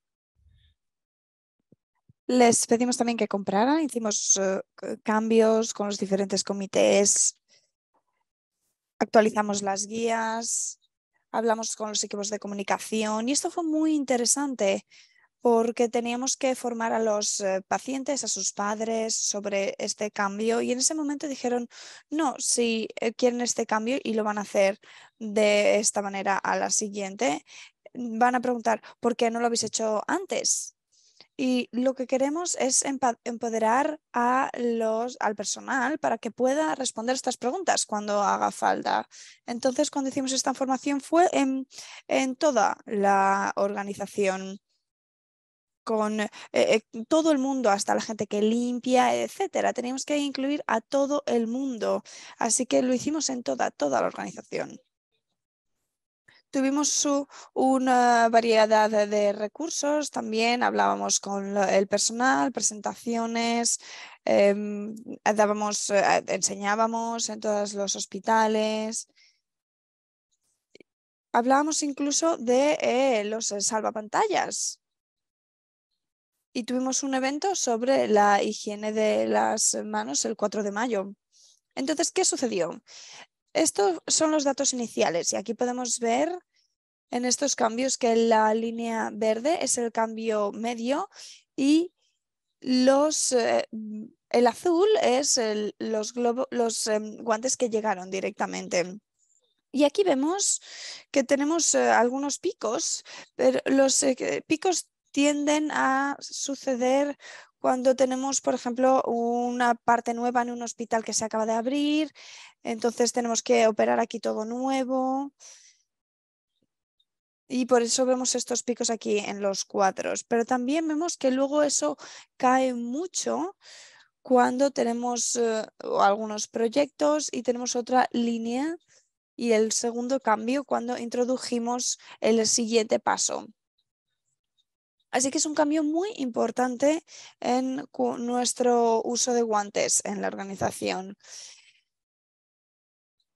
Les pedimos también que compraran, hicimos eh, cambios con los diferentes comités, actualizamos las guías, hablamos con los equipos de comunicación y esto fue muy interesante porque teníamos que formar a los eh, pacientes, a sus padres sobre este cambio y en ese momento dijeron, no, si eh, quieren este cambio y lo van a hacer de esta manera a la siguiente, van a preguntar, ¿por qué no lo habéis hecho antes? Y lo que queremos es empoderar a los, al personal para que pueda responder estas preguntas cuando haga falta. Entonces, cuando hicimos esta formación fue en, en toda la organización con eh, eh, todo el mundo, hasta la gente que limpia, etcétera. Teníamos que incluir a todo el mundo. Así que lo hicimos en toda, toda la organización. Tuvimos una variedad de, recursos, también hablábamos con el personal, presentaciones, em, eh, enseñábamos en todos los hospitales, hablábamos incluso de los salvapantallas y tuvimos un evento sobre la higiene de las manos el 4 de mayo. Entonces, ¿qué sucedió? Estos son los datos iniciales y aquí podemos ver en estos cambios que la línea verde es el cambio medio y los, eh, el azul es los, los em, guantes que llegaron directamente. Y aquí vemos que tenemos eh, algunos picos, pero los eh, picos tienden a suceder cuando tenemos, por ejemplo, una parte nueva en un hospital que se acaba de abrir, entonces tenemos que operar aquí todo nuevo. Y por eso vemos estos picos aquí en los cuadros. Pero también vemos que luego eso cae mucho cuando tenemos eh, algunos proyectos y tenemos otra línea y el segundo cambio cuando introdujimos el siguiente paso. Así que es un cambio muy importante en nuestro uso de guantes en la organización.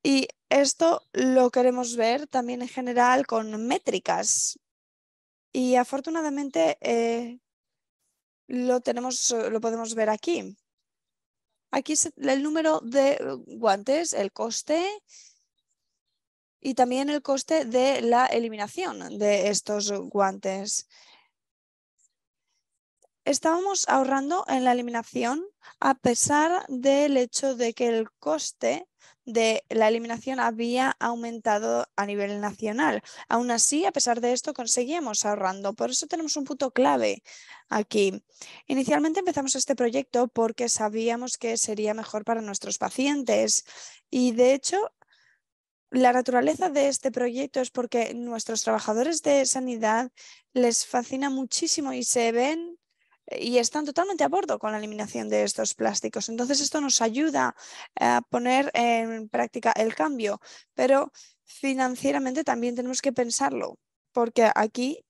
Y esto lo queremos ver también en general con métricas. Y afortunadamente eh, lo, tenemos, eh, lo podemos ver aquí. Aquí es el número de eh, guantes, el coste y también el coste de la eliminación de estos guantes. Estábamos ahorrando en la eliminación a pesar del hecho de que el coste de la eliminación había aumentado a nivel nacional. Aún así, a pesar de esto, conseguíamos ahorrando. Por eso tenemos un punto clave aquí. Inicialmente empezamos este proyecto porque sabíamos que sería mejor para nuestros pacientes y, de hecho, la naturaleza de este proyecto es porque nuestros trabajadores de sanidad les fascina muchísimo y se ven y están totalmente a bordo con la eliminación de estos plásticos. Entonces esto nos ayuda eh, a poner en práctica el cambio, pero financieramente también tenemos que pensarlo, porque aquí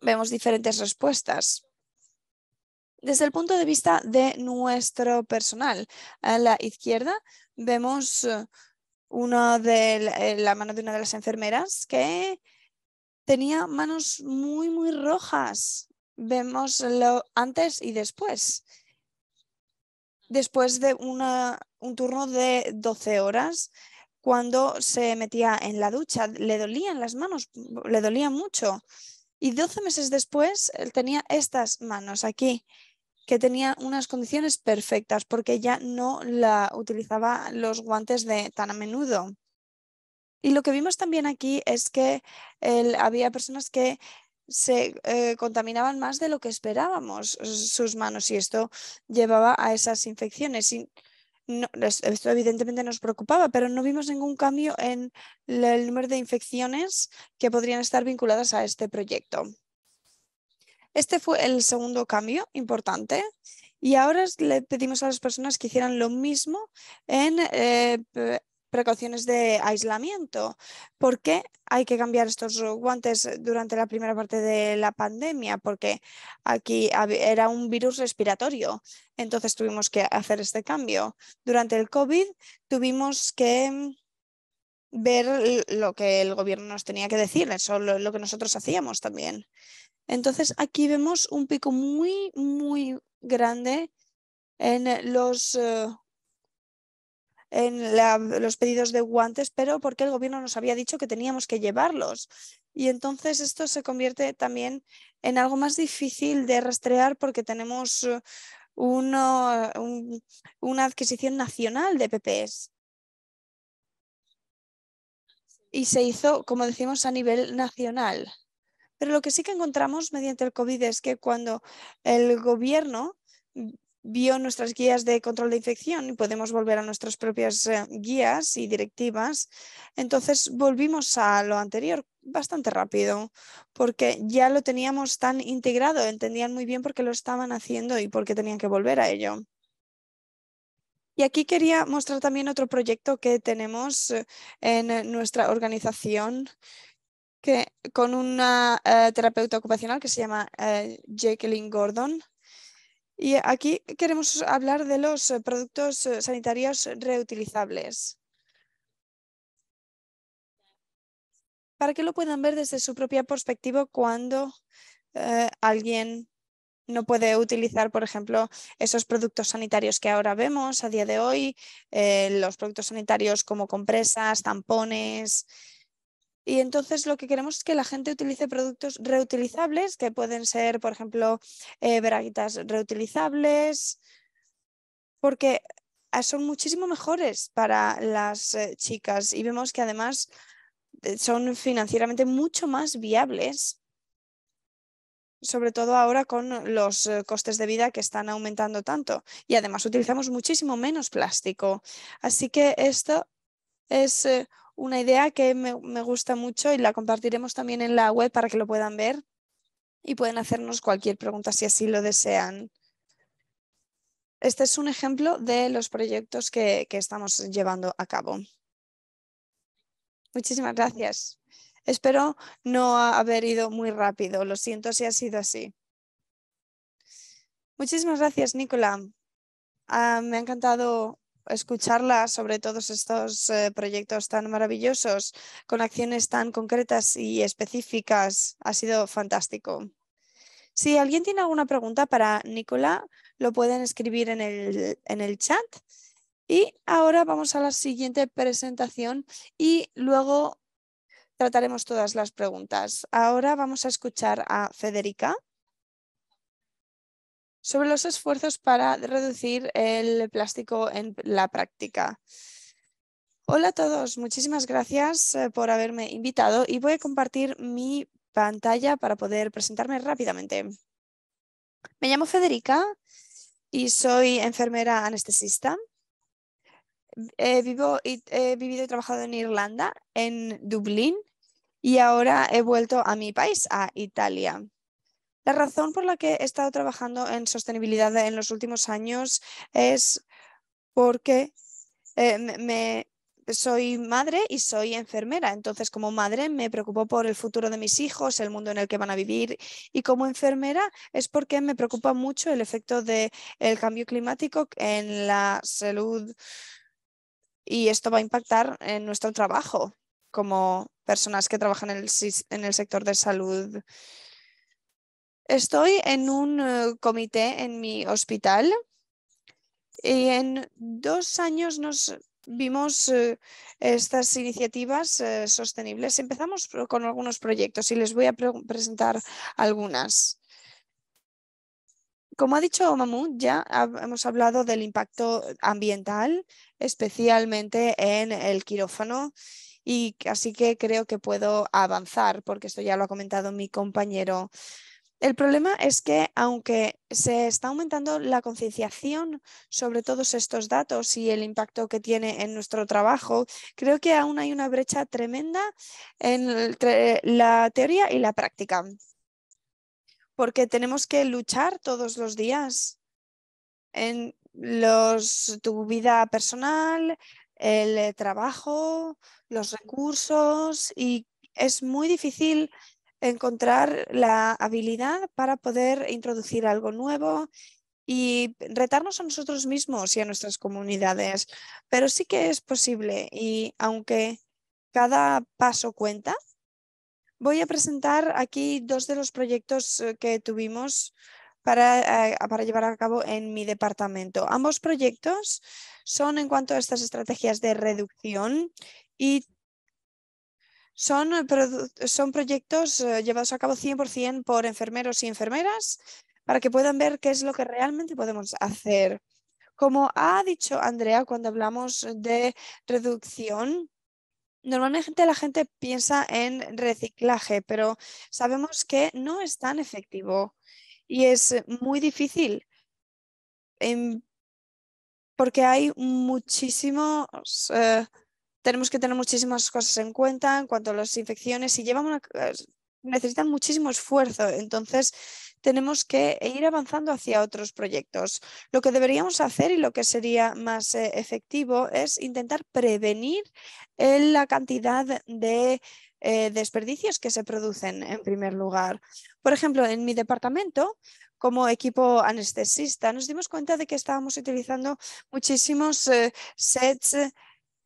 vemos diferentes respuestas. Desde el punto de vista de nuestro personal, a la izquierda vemos eh, una eh, la mano de una de las enfermeras que tenía manos muy, muy rojas vemos lo antes y después. Después de un turno de 12 horas, cuando se metía en la ducha, le dolían las manos, le dolía mucho. Y 12 meses después, él tenía estas manos aquí, que tenía unas condiciones perfectas, porque ya no la utilizaba los guantes de tan a menudo. Y lo que vimos también aquí es que había personas que se eh, contaminaban más de lo que esperábamos sus manos y esto llevaba a esas infecciones. Y esto evidentemente nos preocupaba, pero no vimos ningún cambio en el número de infecciones que podrían estar vinculadas a este proyecto. Este fue el segundo cambio importante y ahora le pedimos a las personas que hicieran lo mismo en eh, precauciones de aislamiento. ¿Por qué hay que cambiar estos guantes eh, durante la primera parte de la pandemia? Porque aquí era un virus respiratorio, entonces tuvimos que hacer este cambio. Durante el COVID tuvimos que mm, ver lo que el gobierno nos tenía que decir, eso lo, que nosotros hacíamos también. Entonces aquí vemos un pico muy, muy grande en los eh, en los pedidos de guantes, pero porque el gobierno nos había dicho que teníamos que llevarlos. Y entonces esto se convierte también en algo más difícil de rastrear porque tenemos eh, una adquisición nacional de PPS. Y se hizo, como decimos, a nivel nacional. Pero lo que sí que encontramos mediante el COVID es que cuando el gobierno vio nuestras guías de control de infección y podemos volver a nuestras propias eh, guías y directivas. Entonces volvimos a lo anterior bastante rápido porque ya lo teníamos tan integrado, entendían muy bien por qué lo estaban haciendo y por qué tenían que volver a ello. Y aquí quería mostrar también otro proyecto que tenemos eh, en nuestra organización que, con una eh, terapeuta ocupacional que se llama Jacqueline Gordon y aquí queremos hablar de los eh, productos eh, sanitarios reutilizables. Para que lo puedan ver desde su propia perspectiva cuando eh, alguien no puede utilizar, por ejemplo, esos productos sanitarios que ahora vemos a día de hoy, los productos sanitarios como compresas, tampones, y entonces lo que queremos es que la gente utilice productos reutilizables, que pueden ser, por ejemplo, eh, reutilizables, porque ah, son muchísimo mejores para las eh, chicas y vemos que además eh, son financieramente mucho más viables, sobre todo ahora con los eh, costes de vida que están aumentando tanto. Y además utilizamos muchísimo menos plástico. Así que esto es una idea que me, gusta mucho y la compartiremos también en la web para que lo puedan ver y pueden hacernos cualquier pregunta si así lo desean. Este es un ejemplo de los proyectos que, estamos llevando a cabo. Muchísimas gracias. Espero no haber ido muy rápido. Lo siento si ha sido así. Muchísimas gracias, Nicola. Ah, me ha encantado escucharla sobre todos estos eh, proyectos tan maravillosos, con acciones tan concretas y específicas. Ha sido fantástico. Si alguien tiene alguna pregunta para Nicola, lo pueden escribir en el chat. Y ahora vamos a la siguiente presentación y luego trataremos todas las preguntas. Ahora vamos a escuchar a Federica sobre los esfuerzos para reducir el plástico en la práctica. Hola a todos, muchísimas gracias eh, por haberme invitado y voy a compartir mi pantalla para poder presentarme rápidamente. Me llamo Federica y soy enfermera anestesista. He, eh, he vivido y trabajado en Irlanda, en Dublín, y ahora he vuelto a mi país, a Italia. La razón por la que he estado trabajando en sostenibilidad en los últimos años es porque eh, me, soy madre y soy enfermera. Entonces, como madre, me preocupo por el futuro de mis hijos, el mundo en el que van a vivir. Y como enfermera, es porque me preocupa mucho el efecto del cambio climático en la salud. Y esto va a impactar en nuestro trabajo como personas que trabajan en el, en el sector de salud Estoy en un eh, comité en mi hospital y en dos años nos vimos eh, estas iniciativas eh, sostenibles. Empezamos con algunos proyectos y les voy a presentar algunas. Como ha dicho Mamú, ya hemos hablado del impacto ambiental, especialmente en el quirófano, y así que creo que puedo avanzar porque esto ya lo ha comentado mi compañero el problema es que aunque se está aumentando la concienciación sobre todos estos datos y el impacto que tiene en nuestro trabajo, creo que aún hay una brecha tremenda entre la teoría y la práctica, porque tenemos que luchar todos los días en los, tu vida personal, el trabajo, los recursos y es muy difícil encontrar la habilidad para poder introducir algo nuevo y retarnos a nosotros mismos y a nuestras comunidades. Pero sí que es posible y aunque cada paso cuenta, voy a presentar aquí dos de los proyectos eh, que tuvimos para, eh, para, llevar a cabo en mi departamento. Ambos proyectos son en cuanto a estas estrategias de reducción y eh, son, proyectos eh, llevados a cabo 100% por enfermeros y enfermeras para que puedan ver qué es lo que realmente podemos hacer. Como ha dicho Andrea cuando hablamos de reducción, normalmente la gente piensa en reciclaje, pero sabemos que no es tan efectivo y es muy difícil porque hay muchísimos... Eh, tenemos que tener muchísimas cosas en cuenta en cuanto a las infecciones. y llevan eh, necesitan muchísimo esfuerzo, entonces tenemos que ir avanzando hacia otros proyectos. Lo que deberíamos hacer y lo que sería más eh, efectivo es intentar prevenir eh, la cantidad de desperdicios que se producen en primer lugar. Por ejemplo, en mi departamento, como equipo anestesista, nos dimos cuenta de que estábamos utilizando muchísimos sets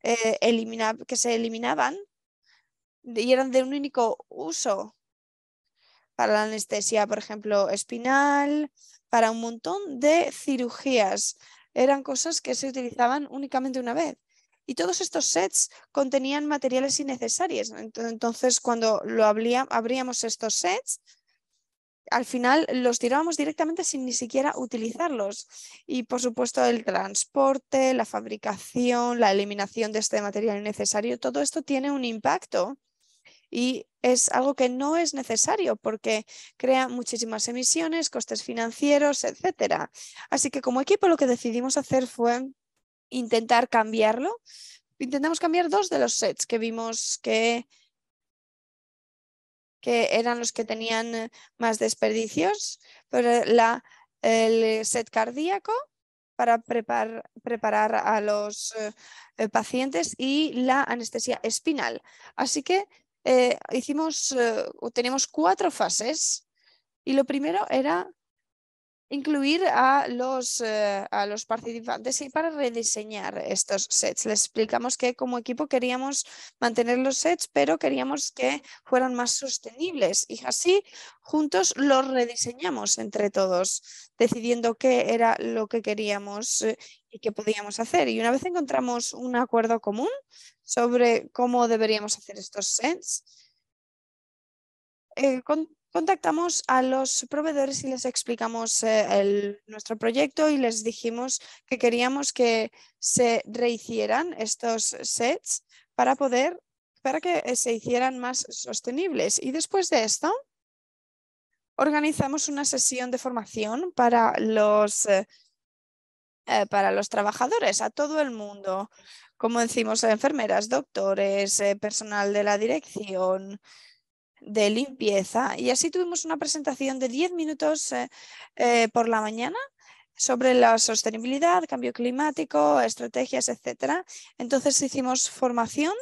eh, que se eliminaban y eran de un único uso para la anestesia, por ejemplo, espinal, para un montón de cirugías. Eran cosas que se utilizaban únicamente una vez. Y todos estos sets contenían materiales innecesarios. Entonces, cuando lo abríamos estos sets, al final los tirábamos directamente sin ni siquiera utilizarlos. Y por supuesto el transporte, la fabricación, la eliminación de este material innecesario, todo esto tiene un impacto y es algo que no es necesario porque crea muchísimas emisiones, costes financieros, etc. Así que como equipo lo que decidimos hacer fue intentar cambiarlo. Intentamos cambiar dos de los sets que vimos que que eran los que tenían eh, más desperdicios, la, el set cardíaco para preparar a los eh, eh, pacientes y la anestesia espinal. Así que hicimos, tenemos cuatro fases y lo primero era incluir a los, eh, a los participantes y para rediseñar estos sets. Les explicamos que como equipo queríamos mantener los sets, pero queríamos que fueran más sostenibles y así juntos los rediseñamos entre todos, decidiendo qué era lo que queríamos eh, y qué podíamos hacer. Y una vez encontramos un acuerdo común sobre cómo deberíamos hacer estos sets, eh, contactamos a los proveedores y les explicamos eh, nuestro proyecto y les dijimos que queríamos que se rehicieran estos sets para poder para que eh, se hicieran más sostenibles. Y después de esto, organizamos una sesión de formación para los, eh, para los trabajadores, a todo el mundo, como decimos, enfermeras, doctores, personal de la dirección, de limpieza. Y así tuvimos una presentación de 10 minutos eh, eh, por la mañana sobre la sostenibilidad, cambio climático, estrategias, etcétera. Entonces hicimos formación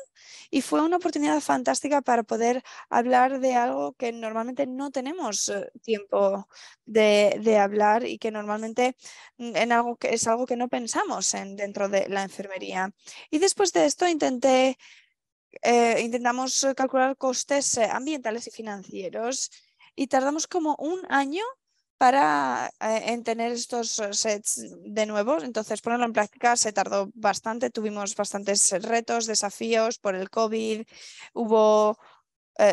y fue una oportunidad fantástica para poder hablar de algo que normalmente no tenemos eh, tiempo de, hablar y que normalmente mm, en algo que es algo que no pensamos en, dentro de la enfermería. Y después de esto intenté eh, intentamos eh, calcular costes eh, ambientales y financieros y tardamos como un año para en tener estos sets de nuevo. Entonces, ponerlo en práctica se tardó bastante. Tuvimos bastantes retos, desafíos por el COVID. Hubo,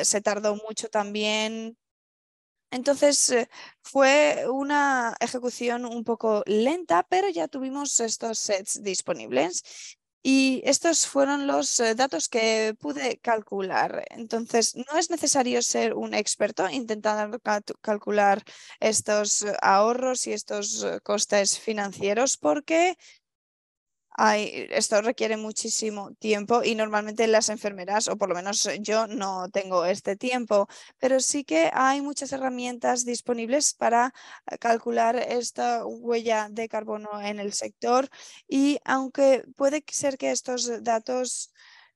se tardó mucho también. Entonces, fue una ejecución un poco lenta, pero ya tuvimos estos sets disponibles. Y estos fueron los eh, datos que pude calcular. Entonces, no es necesario ser un experto intentando calcular estos eh, ahorros y estos eh, costes financieros porque esto requiere muchísimo tiempo y normalmente las enfermeras, o por lo menos yo, no tengo este tiempo, pero sí que hay muchas herramientas disponibles para eh, calcular esta huella de carbono en el sector y aunque puede ser que estos datos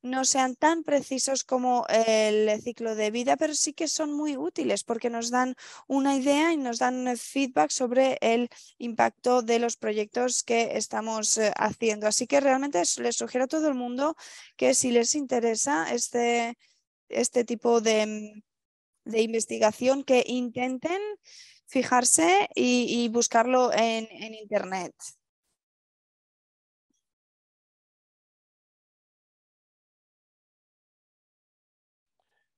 no sean tan precisos como el ciclo de vida, pero sí que son muy útiles porque nos dan una idea y nos dan feedback sobre el impacto de los proyectos que estamos eh, haciendo. Así que realmente les sugiero a todo el mundo que si les interesa este, este tipo de, investigación, que intenten fijarse y, buscarlo en, en Internet.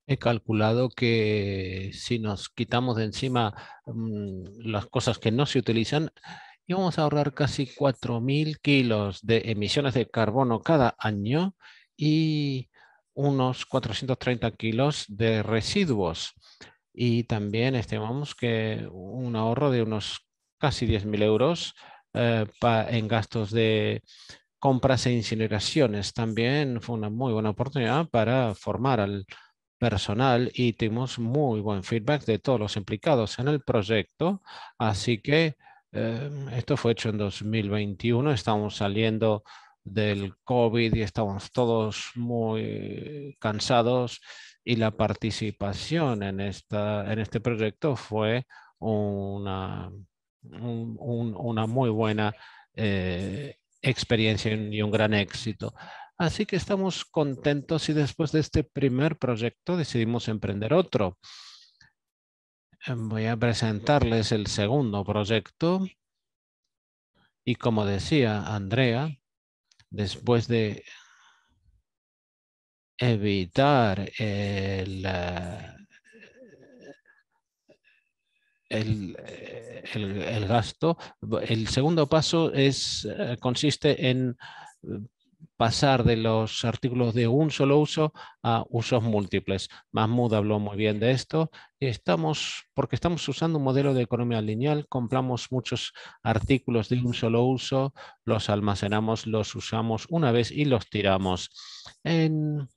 He calculado que si nos quitamos de encima mm, las cosas que no se utilizan, íbamos a ahorrar casi 4.000 kilos de emisiones de carbono cada año y unos 430 kilos de residuos. Y también estimamos que un ahorro de unos casi 10.000 euros eh, en gastos de compras e incineraciones. También fue una muy buena oportunidad para formar al personal y tuvimos muy buen feedback de todos los implicados en el proyecto. Así que em, esto fue hecho en 2021. Estamos saliendo del COVID y estamos todos muy cansados y la participación en, esta, en este proyecto fue una, una muy buena eh, experiencia y un gran éxito. Así que estamos contentos y después de este primer proyecto decidimos emprender otro. Eh, voy a presentarles el segundo proyecto. Y como decía Andrea, después de evitar el, eh, gasto, el segundo paso es, eh, consiste en pasar de los artículos de un solo uso a usos múltiples. Mahmoud habló muy bien de esto. Estamos, porque estamos usando un modelo de economía lineal, compramos muchos artículos de un solo uso, los almacenamos, los usamos una vez y los tiramos. En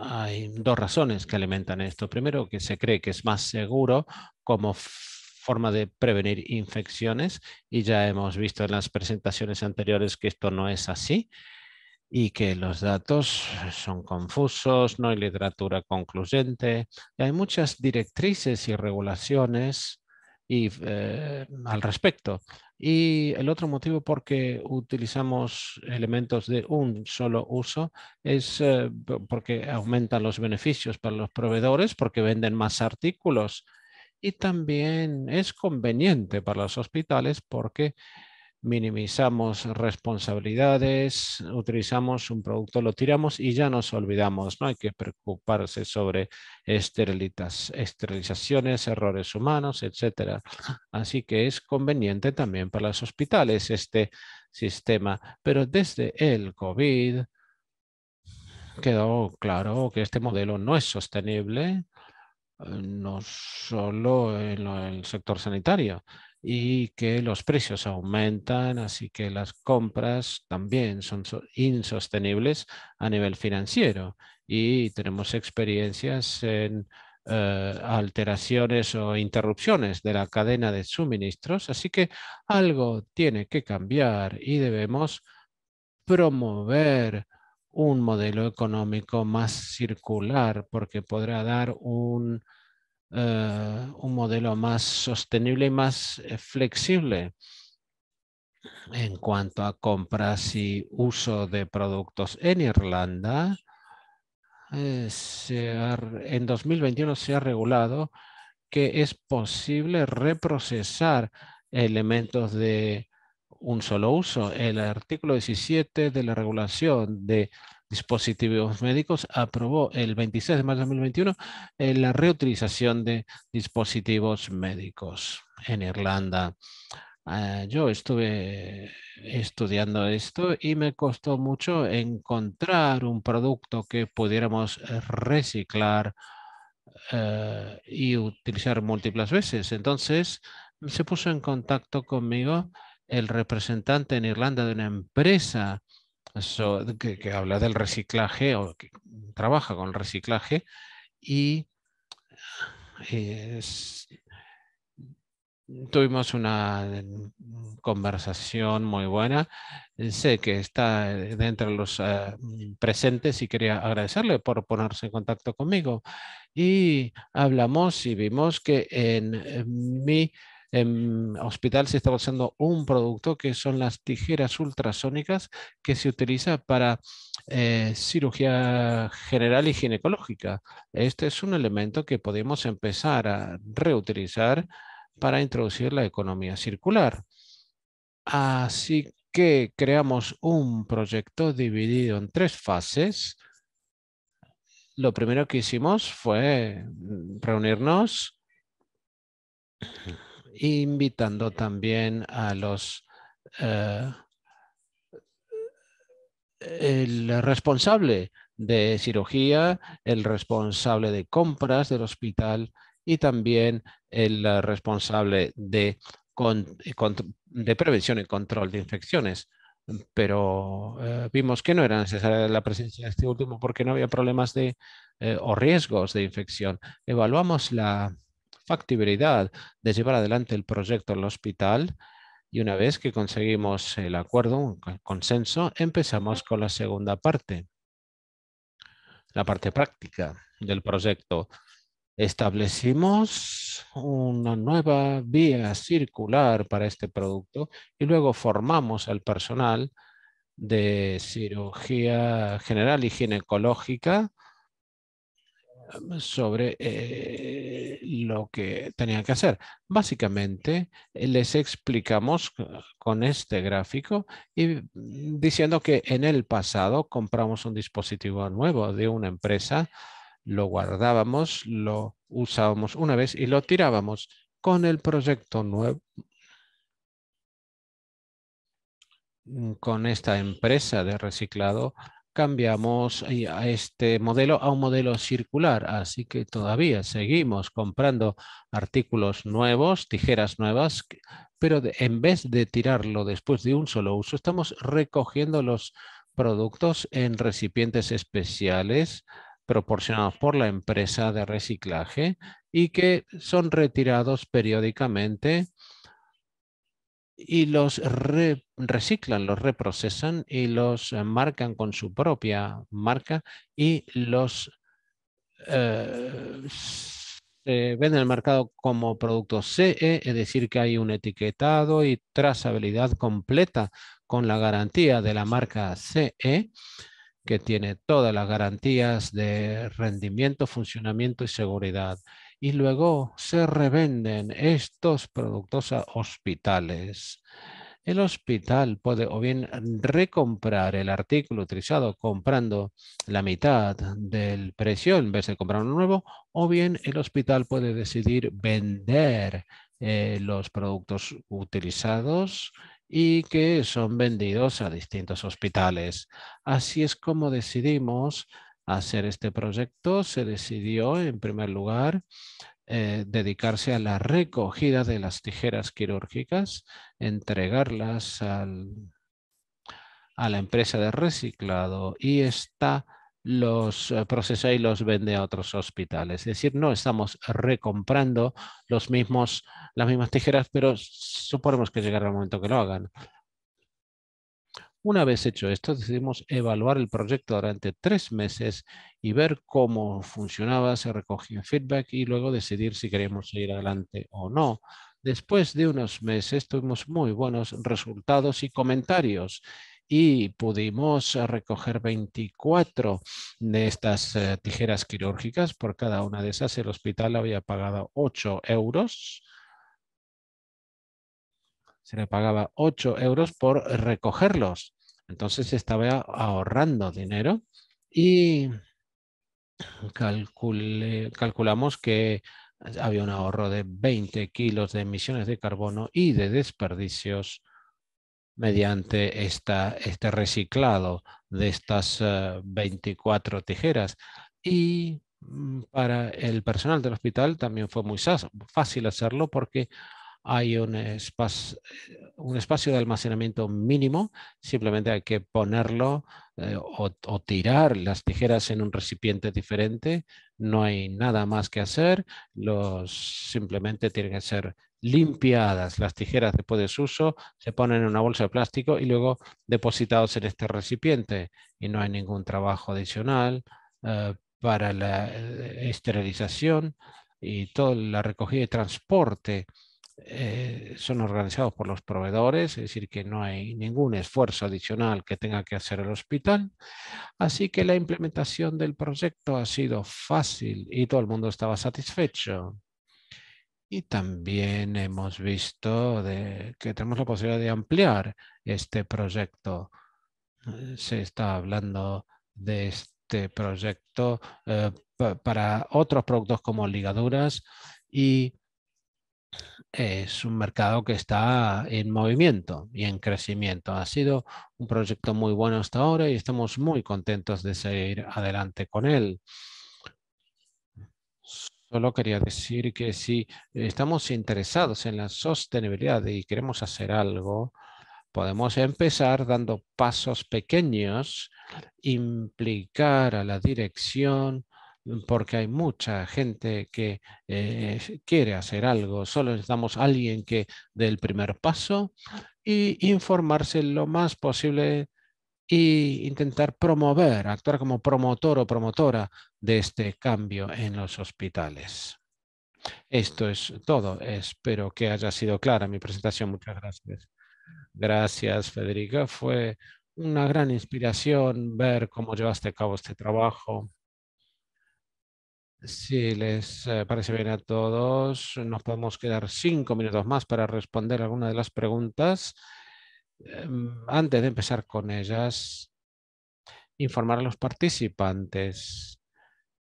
hay dos razones que alimentan esto. Primero, que se cree que es más seguro como forma de prevenir infecciones y ya hemos visto en las presentaciones anteriores que esto no es así y que los datos son confusos, no hay literatura concluyente, hay muchas directrices y regulaciones y, eh, al respecto. Y el otro motivo por que utilizamos elementos de un solo uso es eh, porque aumentan los beneficios para los proveedores, porque venden más artículos y también es conveniente para los hospitales porque minimizamos responsabilidades, utilizamos un producto, lo tiramos y ya nos olvidamos. No hay que preocuparse sobre esterilizaciones, errores humanos, etc. Así que es conveniente también para los hospitales este sistema. Pero desde el COVID quedó claro que este modelo no es sostenible eh, no solo en el sector sanitario y que los precios aumentan, así que las compras también son insostenibles a nivel financiero y tenemos experiencias en eh, alteraciones o interrupciones de la cadena de suministros, así que algo tiene que cambiar y debemos promover un modelo económico más circular porque podrá dar un, eh, un modelo más sostenible y más eh, flexible en cuanto a compras y uso de productos en Irlanda. Eh, en 2021 se ha regulado que es posible reprocesar elementos de un solo uso. El artículo 17 de la regulación de dispositivos médicos aprobó el 26 de mayo de 2021 eh, la reutilización de dispositivos médicos en Irlanda. Ah, yo estuve estudiando esto y me costó mucho encontrar un producto que pudiéramos reciclar eh, y utilizar múltiples veces. Entonces se puso en contacto conmigo el representante en Irlanda de una empresa que, habla del reciclaje o que trabaja con reciclaje y tuvimos una conversación muy buena. Sé que está dentro los eh, presentes y quería agradecerle por ponerse en contacto conmigo. Y hablamos y vimos que en eh, mi en hospital se está usando un producto que son las tijeras ultrasónicas que se utiliza para eh, cirugía general y ginecológica. Este es un elemento que podemos empezar a reutilizar para introducir la economía circular. Así que creamos un proyecto dividido en tres fases. Lo primero que hicimos fue reunirnos invitando también a los eh, el responsable de cirugía, el responsable de compras del hospital y también el responsable de, de prevención y control de infecciones. Pero eh, vimos que no era necesaria la presencia de este último porque no había problemas de, eh, o riesgos de infección. Evaluamos la factibilidad de llevar adelante el proyecto el hospital y una vez que conseguimos el acuerdo, un consenso, empezamos con la segunda parte, la parte práctica del proyecto. Establecimos una nueva vía circular para este producto y luego formamos al personal de cirugía general y ginecológica sobre eh, lo que tenían que hacer. Básicamente, eh, les explicamos con este gráfico y diciendo que en el pasado compramos un dispositivo nuevo de una empresa, lo guardábamos, lo usábamos una vez y lo tirábamos con el proyecto nuevo. Mm, con esta empresa de reciclado, cambiamos eh, a este modelo a un modelo circular, así que todavía seguimos comprando artículos nuevos, tijeras nuevas, pero en vez de tirarlo después de un solo uso, estamos recogiendo los productos en recipientes especiales proporcionados por la empresa de reciclaje y que son retirados periódicamente y los reciclan, los reprocesan y los eh, marcan con su propia marca y los eh, ven en el mercado como producto CE, es decir, que hay un etiquetado y trazabilidad completa con la garantía de la marca CE, que tiene todas las garantías de rendimiento, funcionamiento y seguridad y luego se revenden estos productos a hospitales. El hospital puede o bien recomprar el artículo utilizado comprando la mitad del precio en vez de comprar uno nuevo, o bien el hospital puede decidir vender eh, los productos utilizados y que son vendidos a distintos hospitales. Así es como decidimos hacer este proyecto, se decidió en primer lugar eh, dedicarse a la recogida de las tijeras quirúrgicas, entregarlas a la empresa de reciclado y está los eh, procesa y los vende a otros hospitales. Es decir, no estamos recomprando los mismos, las mismas tijeras, pero suponemos que llegará el momento que lo hagan. Una vez hecho esto, decidimos evaluar el proyecto durante tres meses y ver cómo funcionaba, se recogía feedback y luego decidir si queríamos seguir adelante o no. Después de unos meses tuvimos muy buenos resultados y comentarios y pudimos recoger 24 de estas eh, tijeras quirúrgicas. Por cada una de esas el hospital había pagado 8 euros. Se le pagaba 8 euros por recogerlos. Entonces estaba ahorrando dinero y calculamos que había un ahorro de 20 kilos de emisiones de carbono y de desperdicios mediante este reciclado de estas 24 eh, tijeras. Y mm, para el personal del hospital también fue muy fácil hacerlo porque hay un, espacio, de almacenamiento mínimo, simplemente hay que ponerlo eh, o, tirar las tijeras en un recipiente diferente, no hay nada más que hacer, los, simplemente tienen que ser limpiadas las tijeras después de su uso, se ponen en una bolsa de plástico y luego depositados en este recipiente y no hay ningún trabajo adicional eh, para la eh, esterilización y toda la recogida y transporte eh, son organizados por los proveedores, es decir, que no hay ningún esfuerzo adicional que tenga que hacer el hospital. Así que la implementación del proyecto ha sido fácil y todo el mundo estaba satisfecho. Y también hemos visto que tenemos la posibilidad de ampliar este proyecto. Eh, se está hablando de este proyecto eh, para otros productos como ligaduras y es un mercado que está en movimiento y en crecimiento. Ha sido un proyecto muy bueno hasta ahora y estamos muy contentos de seguir adelante con él. Solo quería decir que si estamos interesados en la sostenibilidad y queremos hacer algo, podemos empezar dando pasos pequeños, implicar a la dirección porque hay mucha gente que eh, quiere hacer algo. Solo necesitamos a alguien que dé el primer paso y informarse lo más posible e intentar promover, actuar como promotor o promotora de este cambio en los hospitales. Esto es todo. Espero que haya sido clara mi presentación. Muchas gracias. Gracias, Federica. Fue una gran inspiración ver cómo llevaste a cabo este trabajo si les eh, parece bien a todos, nos podemos quedar cinco minutos más para responder alguna de las preguntas. Em, antes de empezar con ellas, informar a los participantes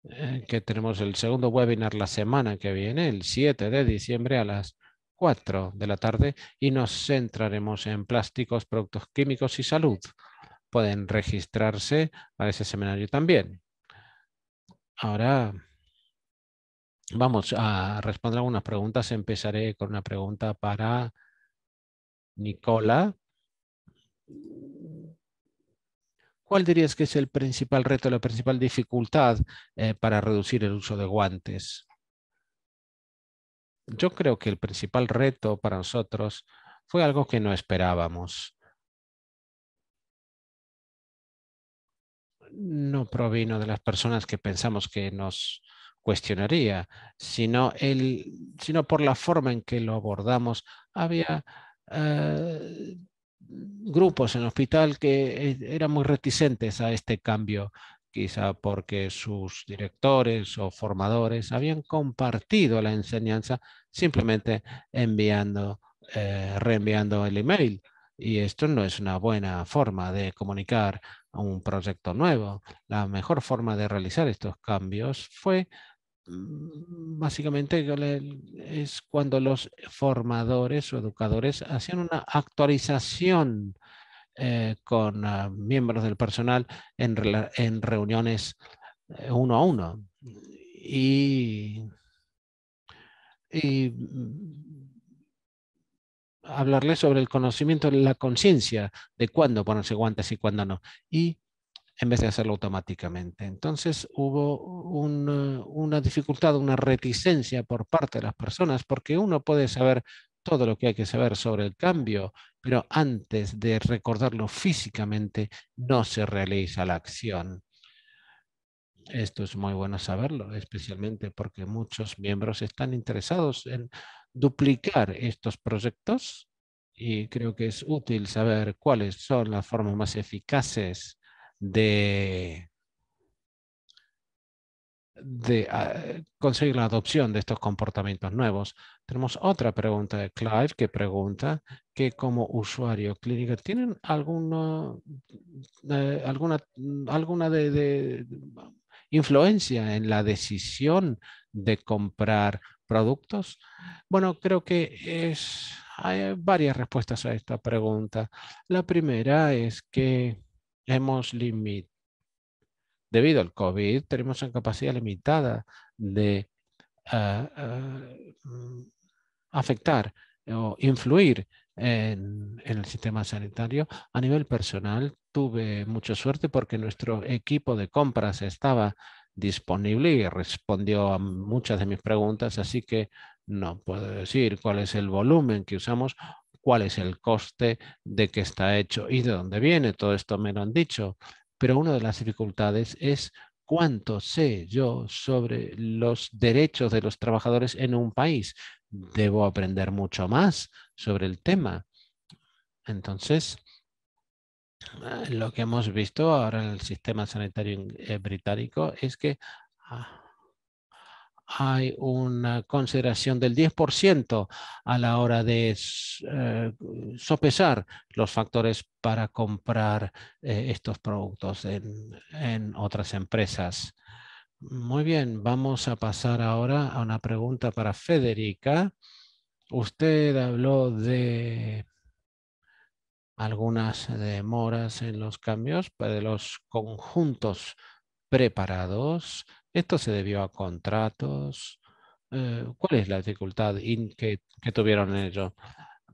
eh, que tenemos el segundo webinar la semana que viene, el 7 de diciembre a las 4 de la tarde y nos centraremos en plásticos, productos químicos y salud. Pueden registrarse para ese seminario también. Ahora Vamos a responder algunas preguntas. Empezaré con una pregunta para Nicola. ¿Cuál dirías que es el principal reto, la principal dificultad eh, para reducir el uso de guantes? Yo creo que el principal reto para nosotros fue algo que no esperábamos. No provino de las personas que pensamos que nos cuestionaría, sino, el, sino por la forma en que lo abordamos. Había eh, grupos en hospital que eh, eran muy reticentes a este cambio, quizá porque sus directores o formadores habían compartido la enseñanza simplemente enviando, eh, reenviando el email. Y esto no es una buena forma de comunicar un proyecto nuevo. La mejor forma de realizar estos cambios fue Mm, básicamente es cuando los formadores o educadores hacían una actualización eh, con ah, miembros del personal en, reuniones eh, uno a uno. Y, mm, hablarles sobre el conocimiento, la conciencia de cuándo ponerse guantes y cuándo no. Y en vez de hacerlo automáticamente. Entonces hubo eh, una, dificultad, una reticencia por parte de las personas, porque uno puede saber todo lo que hay que saber sobre el cambio, pero antes de recordarlo físicamente no se realiza la acción. Esto es muy bueno saberlo, especialmente porque muchos miembros están interesados en duplicar estos proyectos y creo que es útil saber cuáles son las formas más eficaces de, de ah, conseguir la adopción de estos comportamientos nuevos. Tenemos otra pregunta de Clive que pregunta que como usuario clínico, ¿tienen eh, alguna, alguna, alguna de influencia en la decisión de comprar productos? Bueno, creo que es, hay varias respuestas a esta pregunta. La primera es que hemos limitado. Debido al COVID, tenemos una capacidad limitada de eh, eh, afectar o influir en, el sistema sanitario. A nivel personal, tuve mucha suerte porque nuestro equipo de compras estaba disponible y respondió a muchas de mis preguntas, así que no puedo decir cuál es el volumen que usamos cuál es el coste, de que está hecho y de dónde viene. Todo esto me lo han dicho. Pero una de las dificultades es cuánto sé yo sobre los derechos de los trabajadores en un país. Debo aprender mucho más sobre el tema. Entonces, ah, lo que hemos visto ahora en el sistema sanitario eh, británico es que ah, hay una consideración del 10% a la hora de eh, sopesar los factores para comprar eh, estos productos en, en otras empresas. Muy bien, vamos a pasar ahora a una pregunta para Federica. Usted habló de algunas demoras en los cambios para los conjuntos preparados ¿Esto se debió a contratos? Eh, ¿Cuál es la dificultad que, que tuvieron ellos?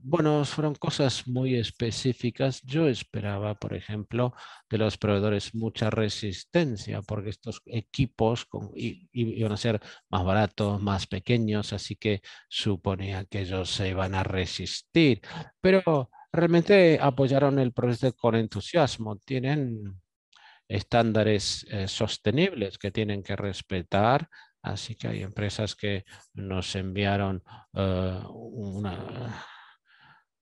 Bueno, fueron cosas muy específicas. Yo esperaba, por ejemplo, de los proveedores mucha resistencia, porque estos equipos con, iban a ser más baratos, más pequeños, así que suponía que ellos se iban a resistir. Pero realmente apoyaron el proyecto con entusiasmo. Tienen estándares eh, sostenibles que tienen que respetar. Así que hay empresas que nos enviaron eh,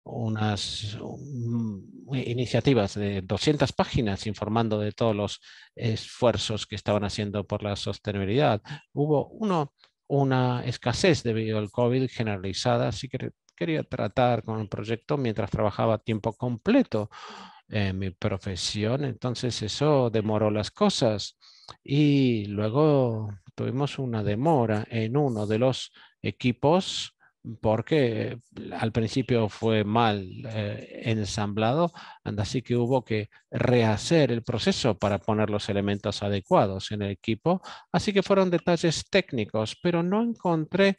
unas mm, iniciativas de 200 páginas informando de todos los esfuerzos que estaban haciendo por la sostenibilidad. Hubo uno, una escasez debido al COVID generalizada, así que quería tratar con el proyecto mientras trabajaba a tiempo completo en mi profesión, entonces eso demoró las cosas. Y luego tuvimos una demora en uno de los equipos porque al principio fue mal eh, ensamblado, así que hubo que rehacer el proceso para poner los elementos adecuados en el equipo. Así que fueron detalles técnicos, pero no encontré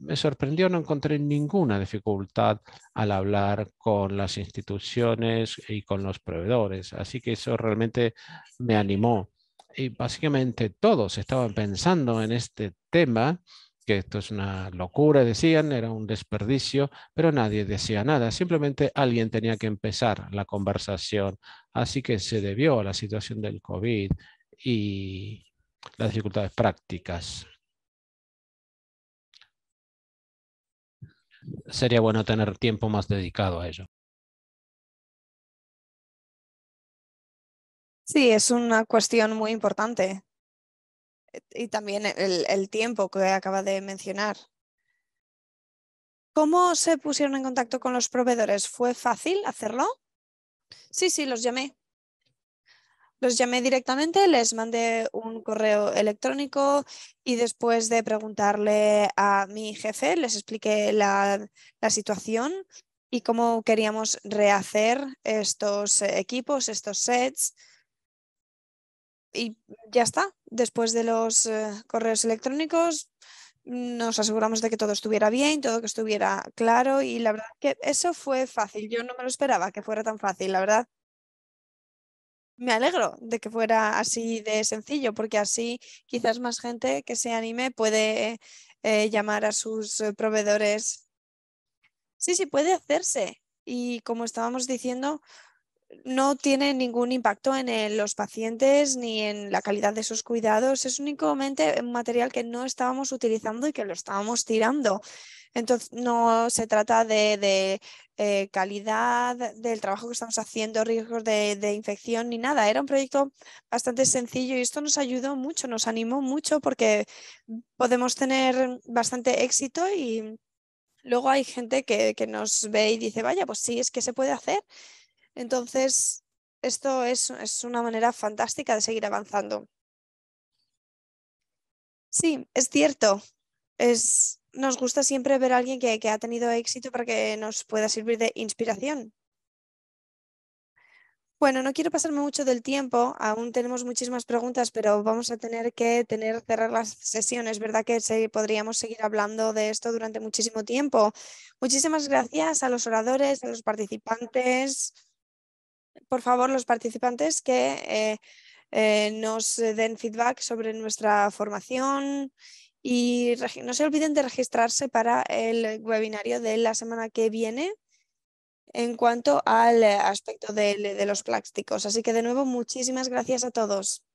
me sorprendió, no encontré ninguna dificultad al hablar con las instituciones y con los proveedores. Así que eso realmente me animó. Y básicamente todos estaban pensando en este tema, que esto es una locura, decían, era un desperdicio, pero nadie decía nada. Simplemente alguien tenía que empezar la conversación. Así que se debió a la situación del COVID y las dificultades prácticas. sería bueno tener tiempo más dedicado a ello. Sí, es una cuestión muy importante. Y también el, el tiempo que acaba de mencionar. ¿Cómo se pusieron en contacto con los proveedores? ¿Fue fácil hacerlo? Sí, sí, los llamé. Los llamé directamente, les mandé un correo electrónico y después de preguntarle a mi jefe, les expliqué la, situación y cómo queríamos rehacer estos equipos, estos sets. Y ya está. Después de los eh, correos electrónicos, nos aseguramos de que todo estuviera bien, todo que estuviera claro y la verdad que eso fue fácil. Yo no me lo esperaba que fuera tan fácil, la verdad me alegro de que fuera así de sencillo, porque así quizás más gente que se anime puede eh, llamar a sus eh, proveedores. Sí, sí, puede hacerse. Y como estábamos diciendo, no tiene ningún impacto en eh, los pacientes ni en la calidad de sus cuidados. Es únicamente un material que no estábamos utilizando y que lo estábamos tirando. Entonces, no se trata de, eh, calidad del trabajo que estamos haciendo, riesgos de, infección ni nada. Era un proyecto bastante sencillo y esto nos ayudó mucho, nos animó mucho porque podemos tener bastante éxito y luego hay gente que, que nos ve y dice, vaya, pues sí, es que se puede hacer entonces, esto es, una manera fantástica de seguir avanzando. Sí, es cierto. nos gusta siempre ver a alguien que, ha tenido éxito para que nos pueda servir de inspiración. Bueno, no quiero pasarme mucho del tiempo, aún tenemos muchísimas preguntas, pero vamos a tener que tener, cerrar las sesiones, ¿verdad? Que podríamos seguir hablando de esto durante muchísimo tiempo. Muchísimas gracias a los oradores, a los participantes por favor, los participantes que eh, eh, nos den feedback sobre nuestra formación y no se olviden de registrarse para el webinario de la semana que viene en cuanto al aspecto de los plásticos. Así que de nuevo, muchísimas gracias a todos.